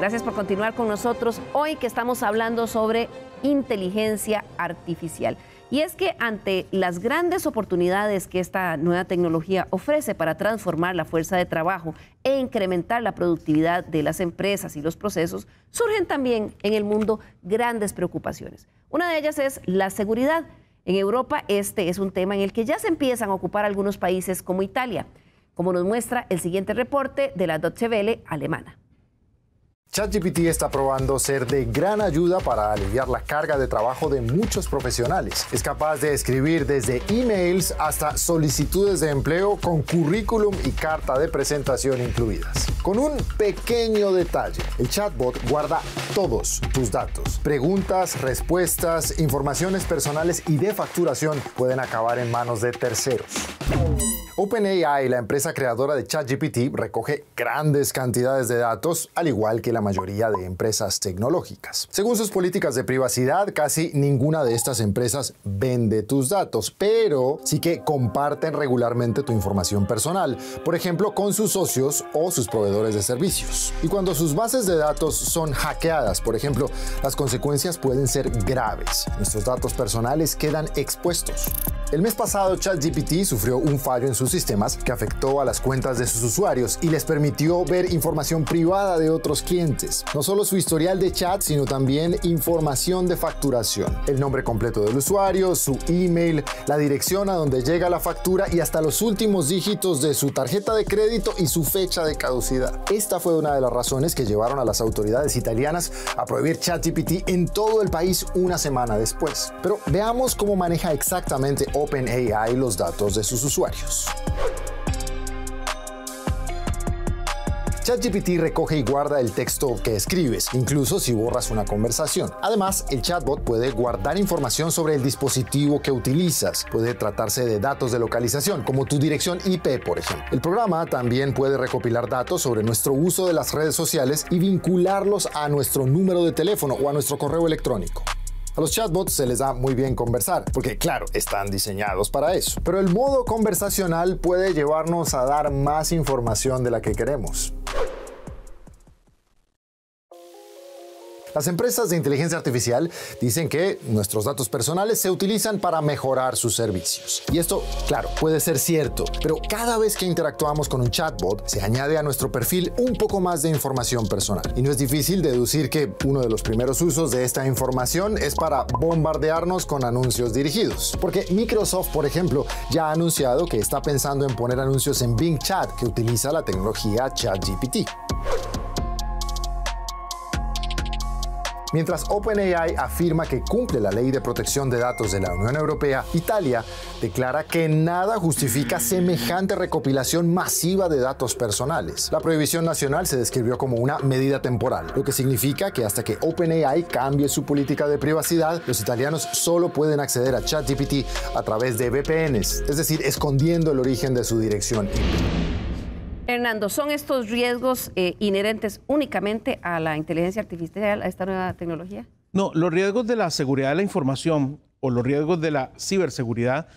Gracias por continuar con nosotros hoy que estamos hablando sobre inteligencia artificial. Y es que ante las grandes oportunidades que esta nueva tecnología ofrece para transformar la fuerza de trabajo e incrementar la productividad de las empresas y los procesos, surgen también en el mundo grandes preocupaciones. Una de ellas es la seguridad. En Europa este es un tema en el que ya se empiezan a ocupar algunos países como Italia, como nos muestra el siguiente reporte de la Deutsche Welle alemana. ChatGPT está probando ser de gran ayuda para aliviar la carga de trabajo de muchos profesionales. Es capaz de escribir desde emails hasta solicitudes de empleo con currículum y carta de presentación incluidas. Con un pequeño detalle, el chatbot guarda todos tus datos. Preguntas, respuestas, informaciones personales y de facturación pueden acabar en manos de terceros. OpenAI, la empresa creadora de ChatGPT, recoge grandes cantidades de datos, al igual que la mayoría de empresas tecnológicas. Según sus políticas de privacidad, casi ninguna de estas empresas vende tus datos, pero sí que comparten regularmente tu información personal, por ejemplo, con sus socios o sus proveedores de servicios. Y cuando sus bases de datos son hackeadas, por ejemplo, las consecuencias pueden ser graves. Nuestros datos personales quedan expuestos. El mes pasado, ChatGPT sufrió un fallo en sus sistemas que afectó a las cuentas de sus usuarios y les permitió ver información privada de otros clientes no solo su historial de chat, sino también información de facturación, el nombre completo del usuario, su email, la dirección a donde llega la factura y hasta los últimos dígitos de su tarjeta de crédito y su fecha de caducidad. Esta fue una de las razones que llevaron a las autoridades italianas a prohibir ChatGPT en todo el país una semana después. Pero veamos cómo maneja exactamente OpenAI los datos de sus usuarios. ChatGPT recoge y guarda el texto que escribes, incluso si borras una conversación. Además, el chatbot puede guardar información sobre el dispositivo que utilizas. Puede tratarse de datos de localización, como tu dirección IP, por ejemplo. El programa también puede recopilar datos sobre nuestro uso de las redes sociales y vincularlos a nuestro número de teléfono o a nuestro correo electrónico. A los chatbots se les da muy bien conversar, porque claro, están diseñados para eso. Pero el modo conversacional puede llevarnos a dar más información de la que queremos. Las empresas de inteligencia artificial dicen que nuestros datos personales se utilizan para mejorar sus servicios. Y esto, claro, puede ser cierto, pero cada vez que interactuamos con un chatbot, se añade a nuestro perfil un poco más de información personal. Y no es difícil deducir que uno de los primeros usos de esta información es para bombardearnos con anuncios dirigidos. Porque Microsoft, por ejemplo, ya ha anunciado que está pensando en poner anuncios en Bing Chat, que utiliza la tecnología ChatGPT. Mientras OpenAI afirma que cumple la ley de protección de datos de la Unión Europea, Italia declara que nada justifica semejante recopilación masiva de datos personales. La prohibición nacional se describió como una medida temporal, lo que significa que hasta que OpenAI cambie su política de privacidad, los italianos solo pueden acceder a ChatGPT a través de VPNs, es decir, escondiendo el origen de su dirección Hernando, ¿son estos riesgos eh, inherentes únicamente a la inteligencia artificial, a esta nueva tecnología? No, los riesgos de la seguridad de la información o los riesgos de la ciberseguridad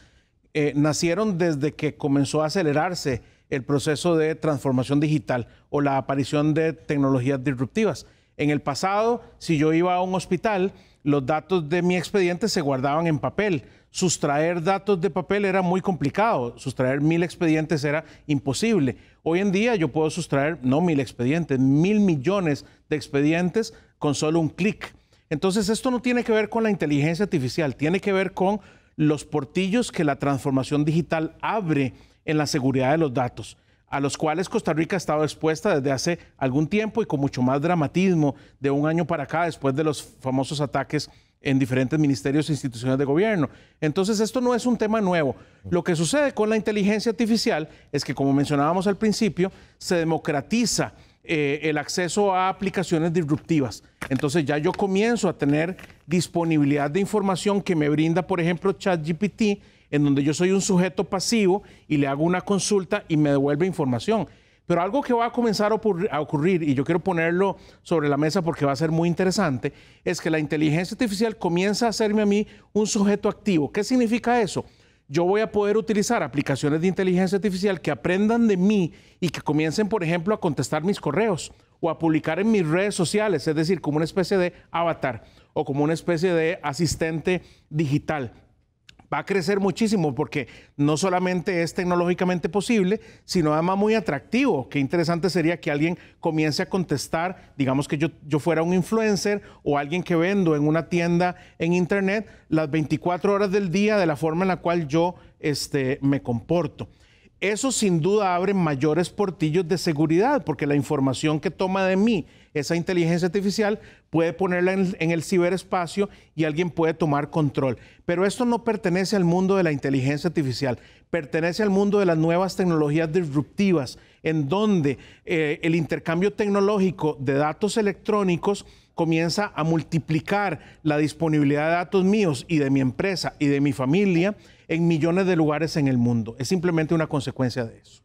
eh, nacieron desde que comenzó a acelerarse el proceso de transformación digital o la aparición de tecnologías disruptivas. En el pasado, si yo iba a un hospital, los datos de mi expediente se guardaban en papel. Sustraer datos de papel era muy complicado, sustraer mil expedientes era imposible. Hoy en día yo puedo sustraer, no mil expedientes, mil millones de expedientes con solo un clic. Entonces esto no tiene que ver con la inteligencia artificial, tiene que ver con los portillos que la transformación digital abre en la seguridad de los datos a los cuales Costa Rica ha estado expuesta desde hace algún tiempo y con mucho más dramatismo de un año para acá, después de los famosos ataques en diferentes ministerios e instituciones de gobierno. Entonces, esto no es un tema nuevo. Lo que sucede con la inteligencia artificial es que, como mencionábamos al principio, se democratiza eh, el acceso a aplicaciones disruptivas. Entonces, ya yo comienzo a tener disponibilidad de información que me brinda, por ejemplo, ChatGPT en donde yo soy un sujeto pasivo y le hago una consulta y me devuelve información. Pero algo que va a comenzar a ocurrir, y yo quiero ponerlo sobre la mesa porque va a ser muy interesante, es que la inteligencia artificial comienza a hacerme a mí un sujeto activo. ¿Qué significa eso? Yo voy a poder utilizar aplicaciones de inteligencia artificial que aprendan de mí y que comiencen, por ejemplo, a contestar mis correos o a publicar en mis redes sociales, es decir, como una especie de avatar o como una especie de asistente digital va a crecer muchísimo porque no solamente es tecnológicamente posible, sino además muy atractivo. Qué interesante sería que alguien comience a contestar, digamos que yo, yo fuera un influencer o alguien que vendo en una tienda en internet las 24 horas del día de la forma en la cual yo este, me comporto. Eso sin duda abre mayores portillos de seguridad porque la información que toma de mí esa inteligencia artificial puede ponerla en, el ciberespacio y alguien puede tomar control. Pero esto no pertenece al mundo de la inteligencia artificial, pertenece al mundo de las nuevas tecnologías disruptivas, en donde eh, el intercambio tecnológico de datos electrónicos comienza a multiplicar la disponibilidad de datos míos y de mi empresa y de mi familia en millones de lugares en el mundo. Es simplemente una consecuencia de eso.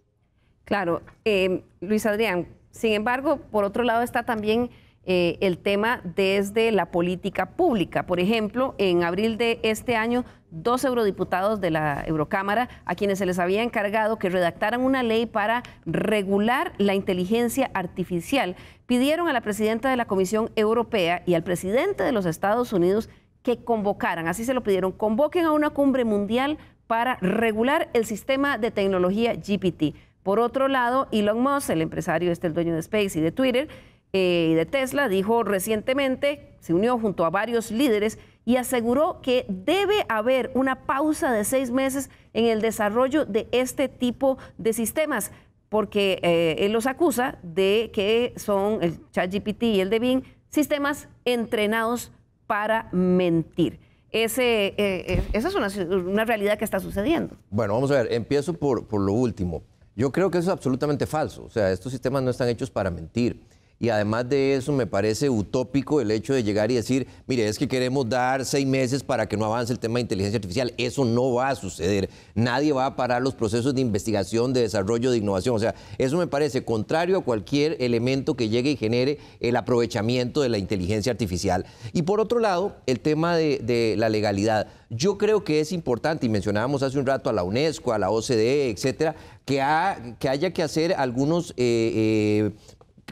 Claro. Eh, Luis Adrián, sin embargo, por otro lado está también eh, el tema desde la política pública. Por ejemplo, en abril de este año, dos eurodiputados de la Eurocámara, a quienes se les había encargado que redactaran una ley para regular la inteligencia artificial, pidieron a la presidenta de la Comisión Europea y al presidente de los Estados Unidos que convocaran, así se lo pidieron, convoquen a una cumbre mundial para regular el sistema de tecnología GPT. Por otro lado, Elon Musk, el empresario, este el dueño de Space y de Twitter eh, y de Tesla, dijo recientemente, se unió junto a varios líderes y aseguró que debe haber una pausa de seis meses en el desarrollo de este tipo de sistemas, porque eh, él los acusa de que son el ChatGPT y el de sistemas entrenados para mentir. Eh, esa es una, realidad que está sucediendo. Bueno, vamos a ver, empiezo por lo último. Yo creo que eso es absolutamente falso. O sea, estos sistemas no están hechos para mentir. Y además de eso, me parece utópico el hecho de llegar y decir, mire, es que queremos dar seis meses para que no avance el tema de inteligencia artificial. Eso no va a suceder. Nadie va a parar los procesos de investigación, de desarrollo, de innovación. O sea, eso me parece contrario a cualquier elemento que llegue y genere el aprovechamiento de la inteligencia artificial. Y por otro lado, el tema de, la legalidad. Yo creo que es importante, y mencionábamos hace un rato a la UNESCO, a la OCDE, etcétera, que, haya que hacer algunos eh, eh,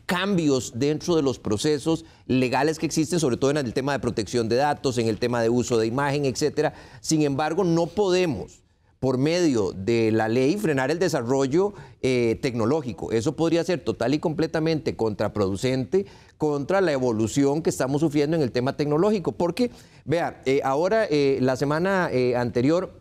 cambios dentro de los procesos legales que existen, sobre todo en el tema de protección de datos, en el tema de uso de imagen, etcétera. Sin embargo, no podemos por medio de la ley frenar el desarrollo eh, tecnológico. Eso podría ser total y completamente contraproducente contra la evolución que estamos sufriendo en el tema tecnológico. Porque, vea, ahora la semana anterior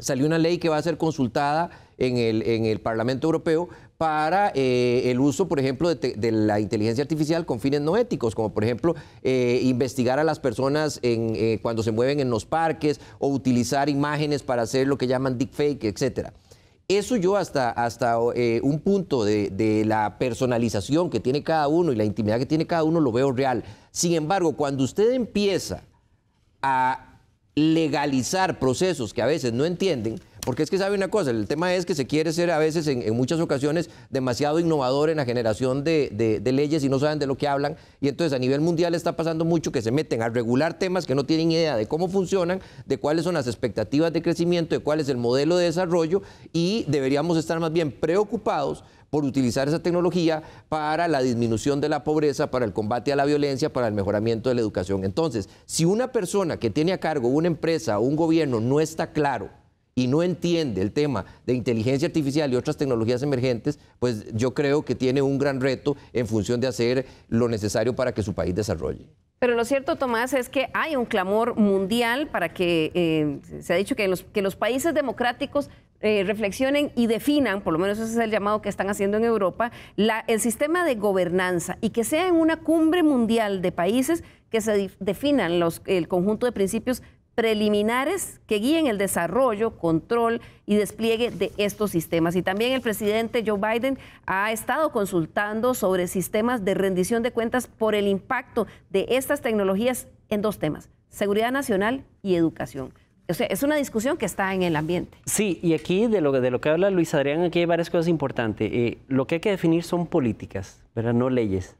salió una ley que va a ser consultada en el, en el Parlamento Europeo para eh, el uso, por ejemplo, de, la inteligencia artificial con fines no éticos, como por ejemplo eh, investigar a las personas eh, cuando se mueven en los parques o utilizar imágenes para hacer lo que llaman deepfake, etcétera. Eso yo hasta, hasta un punto de, la personalización que tiene cada uno y la intimidad que tiene cada uno lo veo real. Sin embargo, cuando usted empieza a legalizar procesos que a veces no entienden, porque es que sabe una cosa, el tema es que se quiere ser a veces, en, muchas ocasiones, demasiado innovador en la generación de, de, leyes y no saben de lo que hablan. Y entonces a nivel mundial está pasando mucho que se meten a regular temas que no tienen idea de cómo funcionan, de cuáles son las expectativas de crecimiento, de cuál es el modelo de desarrollo y deberíamos estar más bien preocupados por utilizar esa tecnología para la disminución de la pobreza, para el combate a la violencia, para el mejoramiento de la educación. Entonces, si una persona que tiene a cargo una empresa o un gobierno no está claro, y no entiende el tema de inteligencia artificial y otras tecnologías emergentes, pues yo creo que tiene un gran reto en función de hacer lo necesario para que su país desarrolle. Pero lo cierto, Tomás, es que hay un clamor mundial para que eh, se ha dicho que los, que los países democráticos eh, reflexionen y definan, por lo menos ese es el llamado que están haciendo en Europa, el sistema de gobernanza y que sea en una cumbre mundial de países que se definan los, el conjunto de principios preliminares que guíen el desarrollo, control y despliegue de estos sistemas. Y también el presidente Joe Biden ha estado consultando sobre sistemas de rendición de cuentas por el impacto de estas tecnologías en dos temas, seguridad nacional y educación. O sea, es una discusión que está en el ambiente. Sí, y aquí de lo, de lo que habla Luis Adrián, aquí hay varias cosas importantes. Eh, lo que hay que definir son políticas, ¿verdad? No leyes.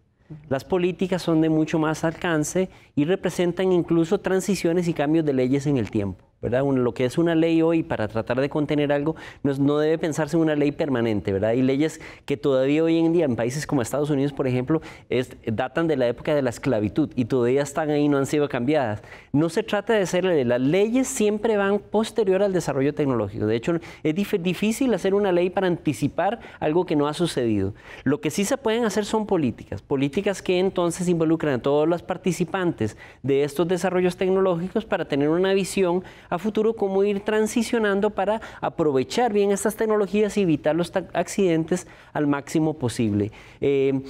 Las políticas son de mucho más alcance y representan incluso transiciones y cambios de leyes en el tiempo lo que es una ley hoy para tratar de contener algo no, debe pensarse en una ley permanente, ¿verdad? Hay leyes que todavía hoy en día en países como Estados Unidos, por ejemplo, datan de la época de la esclavitud y todavía están ahí, no han sido cambiadas. No se trata de ser las leyes siempre van posterior al desarrollo tecnológico. De hecho, es difícil hacer una ley para anticipar algo que no ha sucedido. Lo que sí se pueden hacer son políticas, políticas que entonces involucran a todos los participantes de estos desarrollos tecnológicos para tener una visión a futuro cómo ir transicionando para aprovechar bien estas tecnologías y evitar los accidentes al máximo posible. Eh,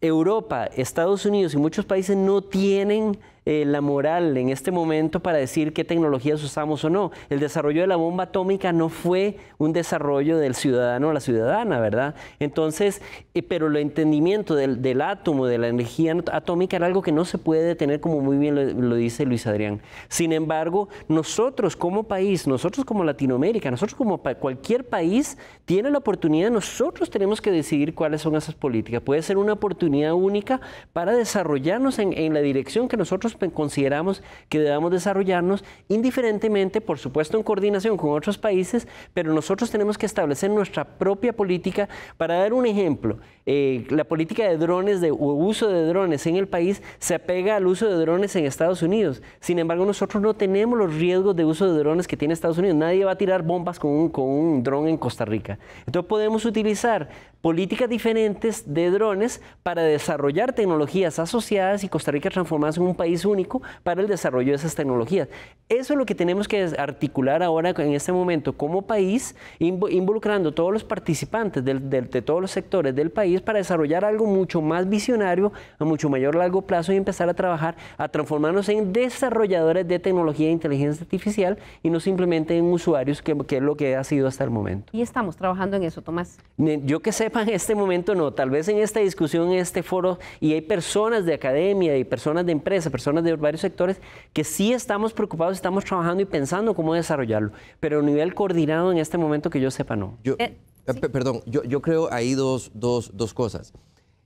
Europa, Estados Unidos y muchos países no tienen eh, la moral en este momento para decir qué tecnologías usamos o no. El desarrollo de la bomba atómica no fue un desarrollo del ciudadano o la ciudadana, ¿verdad? Entonces, eh, pero el entendimiento del, átomo, de la energía atómica, era algo que no se puede detener, como muy bien lo, dice Luis Adrián. Sin embargo, nosotros como país, nosotros como Latinoamérica, nosotros como cualquier país, tiene la oportunidad, nosotros tenemos que decidir cuáles son esas políticas. Puede ser una oportunidad única para desarrollarnos en, en la dirección que nosotros consideramos que debamos desarrollarnos indiferentemente, por supuesto en coordinación con otros países, pero nosotros tenemos que establecer nuestra propia política para dar un ejemplo. Eh, la política de drones de, o uso de drones en el país se apega al uso de drones en Estados Unidos. Sin embargo, nosotros no tenemos los riesgos de uso de drones que tiene Estados Unidos. Nadie va a tirar bombas con un, con dron en Costa Rica. Entonces podemos utilizar políticas diferentes de drones para desarrollar tecnologías asociadas y Costa Rica transformarse en un país único para el desarrollo de esas tecnologías. Eso es lo que tenemos que articular ahora en este momento como país, involucrando todos los participantes de todos los sectores del país para desarrollar algo mucho más visionario, a mucho mayor largo plazo y empezar a trabajar, a transformarnos en desarrolladores de tecnología de inteligencia artificial y no simplemente en usuarios, que, es lo que ha sido hasta el momento. Y estamos trabajando en eso, Tomás. Yo que sepa, en este momento no, tal vez en esta discusión, en este foro, y hay personas de academia y personas de empresa, personas de varios sectores, que sí estamos preocupados, estamos trabajando y pensando cómo desarrollarlo, pero a nivel coordinado en este momento que yo sepa no. Eh, Perdón, yo, creo ahí dos, dos, cosas.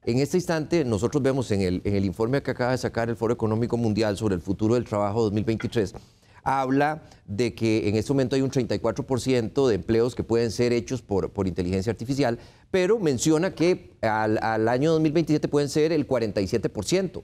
En este instante, nosotros vemos en el, informe que acaba de sacar el Foro Económico Mundial sobre el futuro del trabajo 2023, habla de que en este momento hay un 34% de empleos que pueden ser hechos por, por inteligencia artificial, pero menciona que al, año 2027 pueden ser el 47%.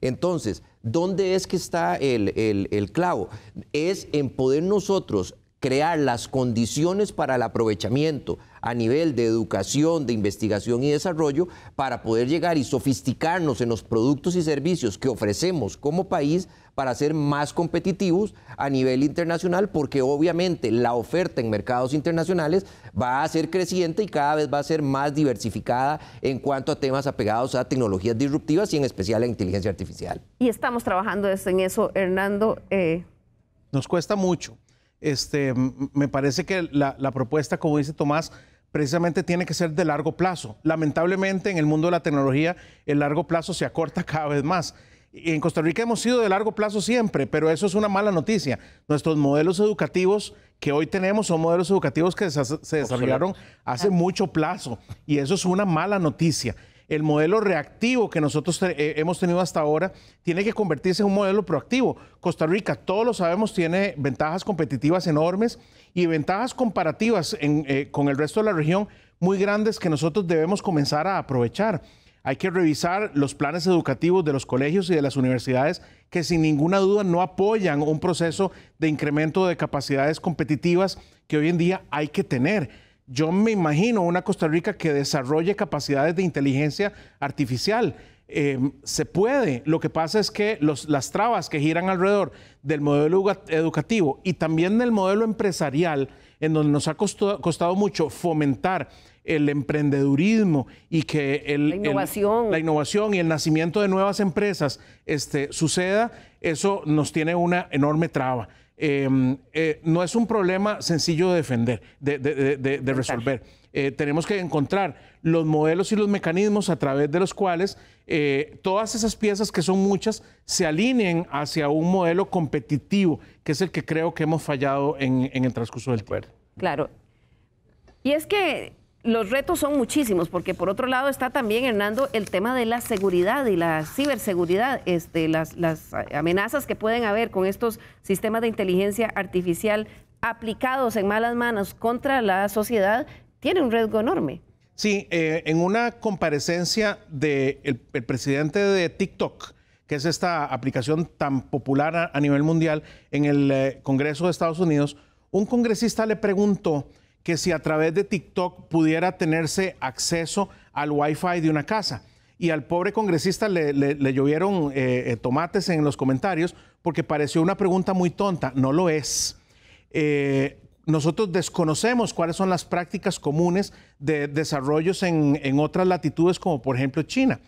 Entonces, ¿dónde es que está el, el, el clavo? Es en poder nosotros crear las condiciones para el aprovechamiento, a nivel de educación, de investigación y desarrollo para poder llegar y sofisticarnos en los productos y servicios que ofrecemos como país para ser más competitivos a nivel internacional, porque obviamente la oferta en mercados internacionales va a ser creciente y cada vez va a ser más diversificada en cuanto a temas apegados a tecnologías disruptivas y en especial a inteligencia artificial. Y estamos trabajando en eso, Hernando. Eh. Nos cuesta mucho. Este, me parece que la propuesta, como dice Tomás, precisamente tiene que ser de largo plazo. Lamentablemente en el mundo de la tecnología el largo plazo se acorta cada vez más. En Costa Rica hemos sido de largo plazo siempre, pero eso es una mala noticia. Nuestros modelos educativos que hoy tenemos son modelos educativos que se desarrollaron hace mucho plazo y eso es una mala noticia el modelo reactivo que nosotros eh, hemos tenido hasta ahora tiene que convertirse en un modelo proactivo. Costa Rica, todos lo sabemos, tiene ventajas competitivas enormes y ventajas comparativas eh, con el resto de la región muy grandes que nosotros debemos comenzar a aprovechar. Hay que revisar los planes educativos de los colegios y de las universidades que sin ninguna duda no apoyan un proceso de incremento de capacidades competitivas que hoy en día hay que tener yo me imagino una Costa Rica que desarrolle capacidades de inteligencia artificial. Eh, se puede, lo que pasa es que las trabas que giran alrededor del modelo educativo y también del modelo empresarial, en donde nos ha costado, mucho fomentar el emprendedurismo y que la, innovación. la, innovación. y el nacimiento de nuevas empresas este, suceda, eso nos tiene una enorme traba. Em, eh, no es un problema sencillo de defender, de, resolver. Eh, tenemos que encontrar los modelos y los mecanismos a través de los cuales eh, todas esas piezas, que son muchas, se alineen hacia un modelo competitivo, que es el que creo que hemos fallado en, el transcurso del tiempo. Claro. Y es que los retos son muchísimos, porque por otro lado está también, Hernando, el tema de la seguridad y la ciberseguridad, este, las, amenazas que pueden haber con estos sistemas de inteligencia artificial aplicados en malas manos contra la sociedad, tiene un riesgo enorme. Sí, eh, en una comparecencia del de el, presidente de TikTok, que es esta aplicación tan popular a, nivel mundial, en el eh, Congreso de Estados Unidos, un congresista le preguntó que si a través de TikTok pudiera tenerse acceso al Wi-Fi de una casa. Y al pobre congresista le, llovieron eh, eh, tomates en los comentarios porque pareció una pregunta muy tonta. No lo es. Eh, nosotros desconocemos cuáles son las prácticas comunes de desarrollos en, otras latitudes, como por ejemplo China.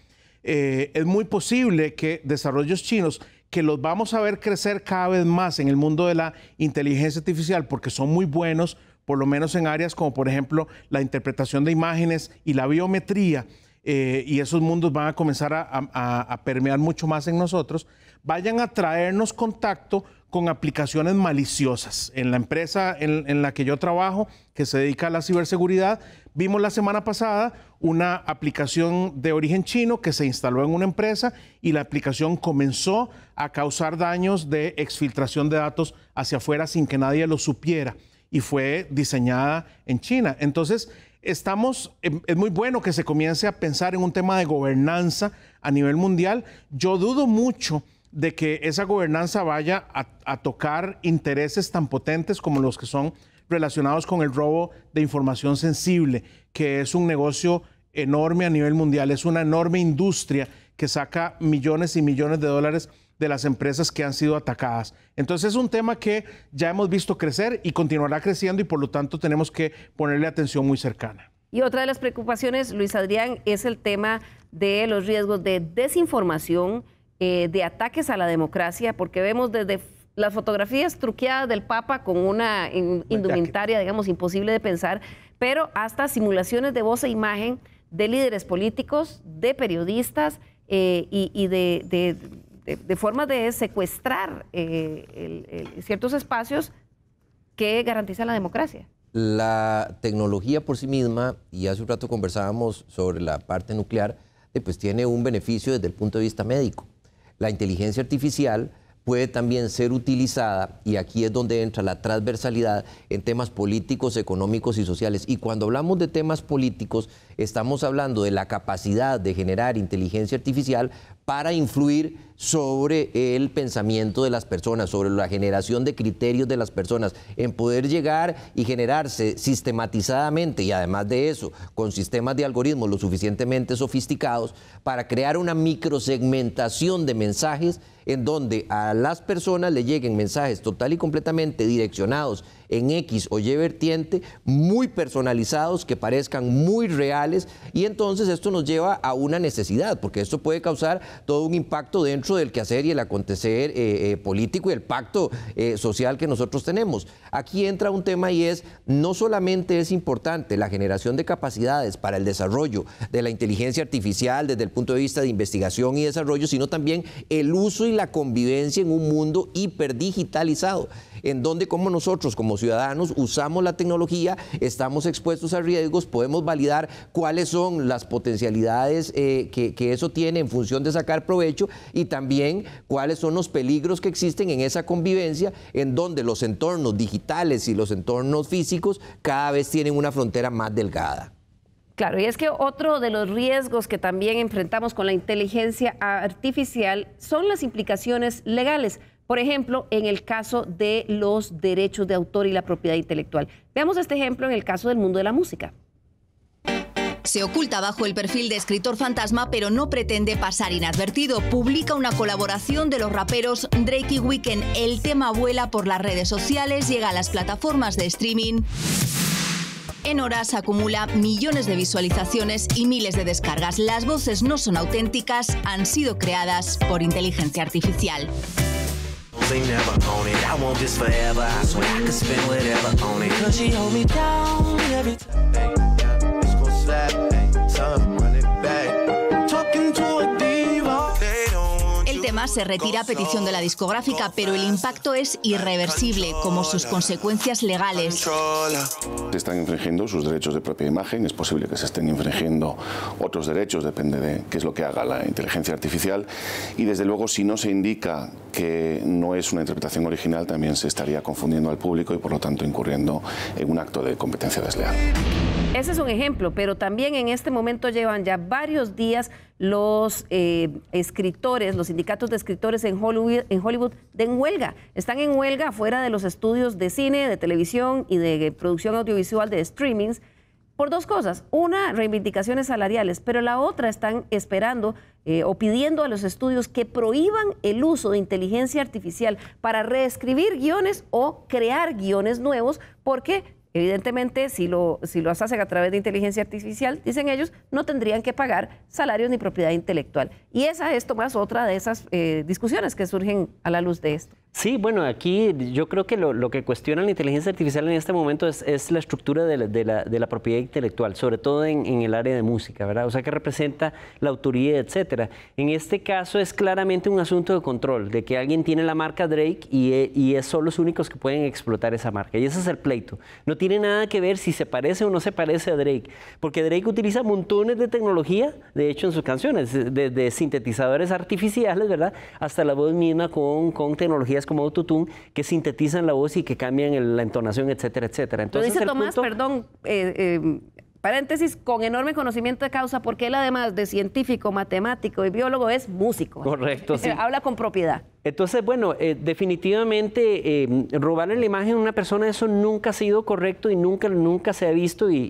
es muy posible que desarrollos chinos que los vamos a ver crecer cada vez más en el mundo de la inteligencia artificial porque son muy buenos, por lo menos en áreas como por ejemplo la interpretación de imágenes y la biometría, eh, y esos mundos van a comenzar a, permear mucho más en nosotros, vayan a traernos contacto con aplicaciones maliciosas. En la empresa en la que yo trabajo, que se dedica a la ciberseguridad, vimos la semana pasada una aplicación de origen chino que se instaló en una empresa y la aplicación comenzó a causar daños de exfiltración de datos hacia afuera sin que nadie lo supiera y fue diseñada en China. Entonces, estamos, em, es muy bueno que se comience a pensar en un tema de gobernanza a nivel mundial. Yo dudo mucho de que esa gobernanza vaya a, a, tocar intereses tan potentes como los que son relacionados con el robo de información sensible, que es un negocio enorme a nivel mundial, es una enorme industria que saca millones y millones de dólares de las empresas que han sido atacadas. Entonces es un tema que ya hemos visto crecer y continuará creciendo y por lo tanto tenemos que ponerle atención muy cercana. Y otra de las preocupaciones, Luis Adrián, es el tema de los riesgos de desinformación, eh, de ataques a la democracia, porque vemos desde las fotografías truqueadas del Papa con una indumentaria, digamos, imposible de pensar, pero hasta simulaciones de voz e imagen de líderes políticos, de periodistas eh, y, de, de, forma de secuestrar eh, ciertos espacios que garantiza la democracia. La tecnología por sí misma, y hace un rato conversábamos sobre la parte nuclear, eh, pues tiene un beneficio desde el punto de vista médico. La inteligencia artificial puede también ser utilizada, y aquí es donde entra la transversalidad en temas políticos, económicos y sociales. Y cuando hablamos de temas políticos, estamos hablando de la capacidad de generar inteligencia artificial para influir sobre el pensamiento de las personas, sobre la generación de criterios de las personas, en poder llegar y generarse sistematizadamente y además de eso, con sistemas de algoritmos lo suficientemente sofisticados para crear una microsegmentación de mensajes en donde a las personas le lleguen mensajes total y completamente direccionados en X o Y vertiente, muy personalizados, que parezcan muy reales, y entonces esto nos lleva a una necesidad, porque esto puede causar todo un impacto dentro del quehacer y el acontecer eh, eh, político y el pacto eh, social que nosotros tenemos. Aquí entra un tema y es, no solamente es importante la generación de capacidades para el desarrollo de la inteligencia artificial desde el punto de vista de investigación y desarrollo, sino también el uso y la convivencia en un mundo hiperdigitalizado en donde como nosotros como ciudadanos usamos la tecnología, estamos expuestos a riesgos, podemos validar cuáles son las potencialidades eh, que, que eso tiene en función de sacar provecho y también cuáles son los peligros que existen en esa convivencia en donde los entornos digitales y los entornos físicos cada vez tienen una frontera más delgada. Claro, y es que otro de los riesgos que también enfrentamos con la inteligencia artificial son las implicaciones legales. Por ejemplo, en el caso de los derechos de autor y la propiedad intelectual. Veamos este ejemplo en el caso del mundo de la música. Se oculta bajo el perfil de escritor fantasma, pero no pretende pasar inadvertido. Publica una colaboración de los raperos Drake y Weekend. El tema vuela por las redes sociales, llega a las plataformas de streaming. En horas acumula millones de visualizaciones y miles de descargas. Las voces no son auténticas, han sido creadas por inteligencia artificial. they never own it. I want this forever. I swear I could spend whatever on it. Cause she hold me down every time. Hey, yeah, it's gon' slap. Hey, time, running back. Talking to Además, se retira a petición de la discográfica, pero el impacto es irreversible, como sus consecuencias legales. Se están infringiendo sus derechos de propia imagen, es posible que se estén infringiendo otros derechos, depende de qué es lo que haga la inteligencia artificial. Y desde luego, si no se indica que no es una interpretación original, también se estaría confundiendo al público y por lo tanto incurriendo en un acto de competencia desleal. Ese es un ejemplo, pero también en este momento llevan ya varios días los eh, escritores, los sindicatos de escritores en Hollywood, en huelga. Están en huelga fuera de los estudios de cine, de televisión y de producción audiovisual de streamings por dos cosas. Una, reivindicaciones salariales, pero la otra están esperando eh, o pidiendo a los estudios que prohíban el uso de inteligencia artificial para reescribir guiones o crear guiones nuevos porque Evidentemente, si, lo, si hacen a través de inteligencia artificial, dicen ellos, no tendrían que pagar salarios ni propiedad intelectual. Y esa es, Tomás, otra de esas eh, discusiones que surgen a la luz de esto. Sí, bueno, aquí yo creo que lo, que cuestiona la inteligencia artificial en este momento es, la estructura de la, propiedad intelectual, sobre todo en, el área de música, ¿verdad? O sea, que representa la autoría, etcétera. En este caso es claramente un asunto de control, de que alguien tiene la marca Drake y, eh, son los únicos que pueden explotar esa marca. Y ese es el pleito. No tiene nada que ver si se parece o no se parece a Drake, porque Drake utiliza montones de tecnología, de hecho, en sus canciones, desde sintetizadores artificiales, ¿verdad? Hasta la voz misma con tecnologías como autotune que sintetizan la voz y que cambian la entonación, etcétera, etcétera. Entonces, Lo dice Tomás, perdón, eh, em, paréntesis, con enorme conocimiento de causa, porque él además de científico, matemático y biólogo es músico. Correcto, sí. Habla con propiedad. Entonces, bueno, eh, definitivamente robar eh, robarle la imagen a una persona, eso nunca ha sido correcto y nunca, nunca se ha visto y,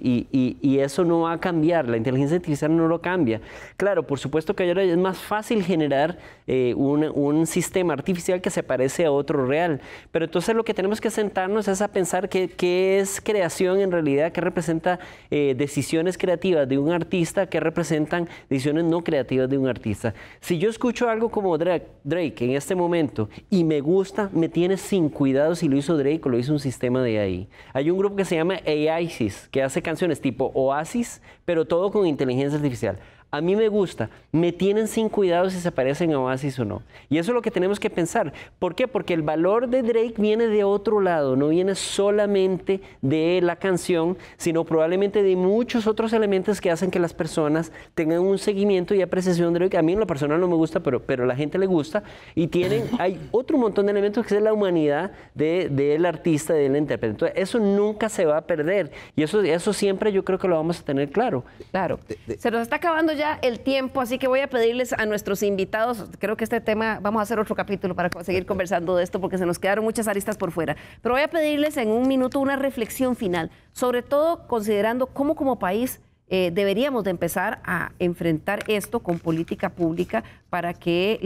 eso no va a cambiar, la inteligencia artificial no lo cambia. Claro, por supuesto que ahora es más fácil generar eh, un, sistema artificial que se parece a otro real, pero entonces lo que tenemos que sentarnos es a pensar qué, es creación en realidad, qué representa decisiones creativas de un artista, qué representan decisiones no creativas de un artista. Si yo escucho algo como Drake, Drake en este momento, momento y me gusta, me tiene sin cuidado si lo hizo Drake o lo hizo un sistema de AI. Hay un grupo que se llama AISIS, que hace canciones tipo Oasis, pero todo con inteligencia artificial a mí me gusta, me tienen sin cuidado si se parecen a Oasis o no. Y eso es lo que tenemos que pensar. ¿Por qué? Porque el valor de Drake viene de otro lado, no viene solamente de la canción, sino probablemente de muchos otros elementos que hacen que las personas tengan un seguimiento y apreciación de Drake. A mí en lo personal no me gusta, pero, pero a la gente le gusta. Y tienen, hay otro montón de elementos que es la humanidad del artista, del intérprete. Entonces, eso nunca se va a perder. Y eso, eso siempre yo creo que lo vamos a tener claro. Claro. se nos está acabando ya el tiempo, así que voy a pedirles a nuestros invitados, creo que este tema, vamos a hacer otro capítulo para seguir conversando de esto porque se nos quedaron muchas aristas por fuera, pero voy a pedirles en un minuto una reflexión final, sobre todo considerando cómo como país eh, deberíamos de empezar a enfrentar esto con política pública para que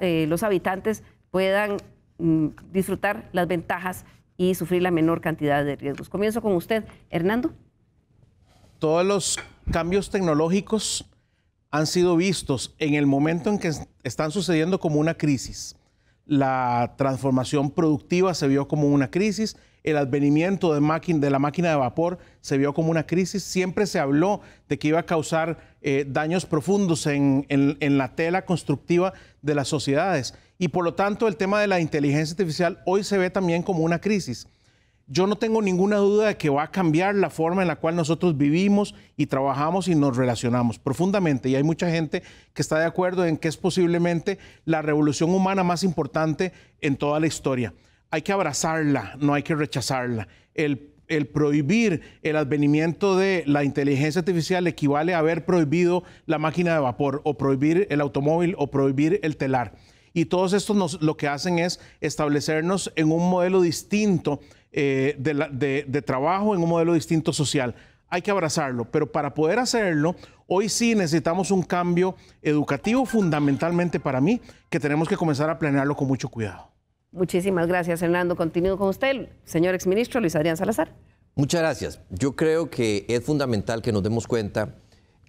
eh, los habitantes puedan mm, disfrutar las ventajas y sufrir la menor cantidad de riesgos. Comienzo con usted, Hernando. Todos los cambios tecnológicos han sido vistos en el momento en que están sucediendo como una crisis. La transformación productiva se vio como una crisis, el advenimiento de, la máquina de vapor se vio como una crisis, siempre se habló de que iba a causar eh, daños profundos en la tela constructiva de las sociedades y por lo tanto el tema de la inteligencia artificial hoy se ve también como una crisis yo no tengo ninguna duda de que va a cambiar la forma en la cual nosotros vivimos y trabajamos y nos relacionamos profundamente. Y hay mucha gente que está de acuerdo en que es posiblemente la revolución humana más importante en toda la historia. Hay que abrazarla, no hay que rechazarla. El, prohibir el advenimiento de la inteligencia artificial equivale a haber prohibido la máquina de vapor o prohibir el automóvil o prohibir el telar. Y todos estos nos, lo que hacen es establecernos en un modelo distinto eh, de, trabajo en un modelo distinto social. Hay que abrazarlo, pero para poder hacerlo, hoy sí necesitamos un cambio educativo fundamentalmente para mí, que tenemos que comenzar a planearlo con mucho cuidado. Muchísimas gracias, Hernando. Continúo con usted, señor exministro Luis Adrián Salazar. Muchas gracias. Yo creo que es fundamental que nos demos cuenta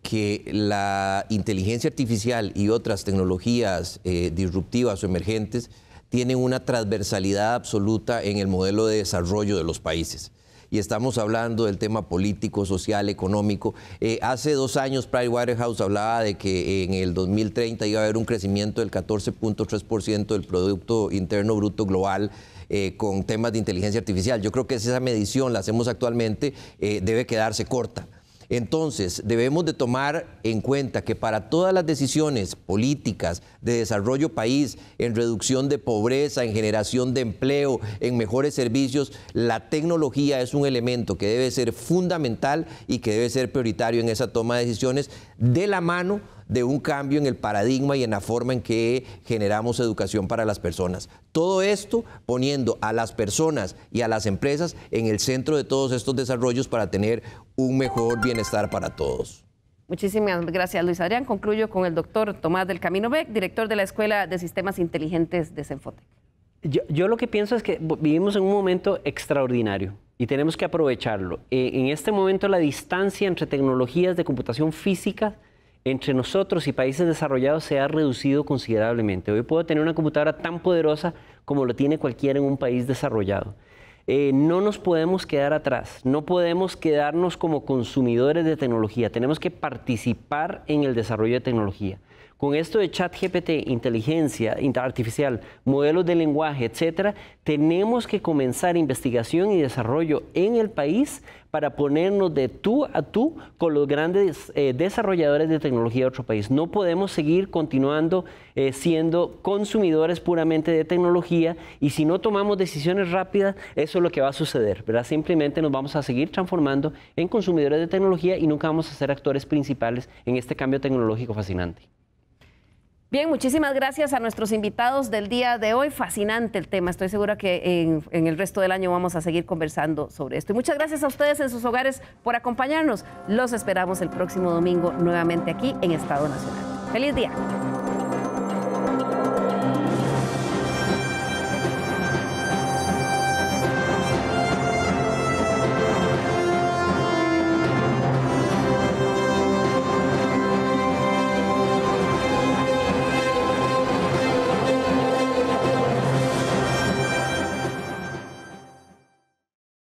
que la inteligencia artificial y otras tecnologías eh, disruptivas o emergentes tienen una transversalidad absoluta en el modelo de desarrollo de los países y estamos hablando del tema político, social, económico. Eh, hace dos años Waterhouse hablaba de que en el 2030 iba a haber un crecimiento del 14.3% del Producto Interno Bruto Global. Eh, con temas de inteligencia artificial. Yo creo que esa medición la hacemos actualmente, eh, debe quedarse corta. Entonces, debemos de tomar en cuenta que para todas las decisiones políticas de desarrollo país, en reducción de pobreza, en generación de empleo, en mejores servicios, la tecnología es un elemento que debe ser fundamental y que debe ser prioritario en esa toma de decisiones de la mano de un cambio en el paradigma y en la forma en que generamos educación para las personas. Todo esto poniendo a las personas y a las empresas en el centro de todos estos desarrollos para tener un mejor bienestar para todos. Muchísimas gracias, Luis Adrián. Concluyo con el doctor Tomás del Camino Beck, director de la Escuela de Sistemas Inteligentes de CENFOTEC. Yo, lo que pienso es que vivimos en un momento extraordinario y tenemos que aprovecharlo. E, en este momento la distancia entre tecnologías de computación física entre nosotros y países desarrollados se ha reducido considerablemente. Hoy puedo tener una computadora tan poderosa como lo tiene cualquiera en un país desarrollado. Eh, no nos podemos quedar atrás, no podemos quedarnos como consumidores de tecnología, tenemos que participar en el desarrollo de tecnología. Con esto de chat GPT, inteligencia artificial, modelos de lenguaje, etcétera, tenemos que comenzar investigación y desarrollo en el país para ponernos de tú a tú con los grandes eh, desarrolladores de tecnología de otro país. No podemos seguir continuando eh, siendo consumidores puramente de tecnología y si no tomamos decisiones rápidas, eso es lo que va a suceder, ¿verdad? Simplemente nos vamos a seguir transformando en consumidores de tecnología y nunca vamos a ser actores principales en este cambio tecnológico fascinante. Bien, muchísimas gracias a nuestros invitados del día de hoy. Fascinante el tema. Estoy segura que en, en, el resto del año vamos a seguir conversando sobre esto. Y muchas gracias a ustedes en sus hogares por acompañarnos. Los esperamos el próximo domingo nuevamente aquí en Estado Nacional. Feliz día.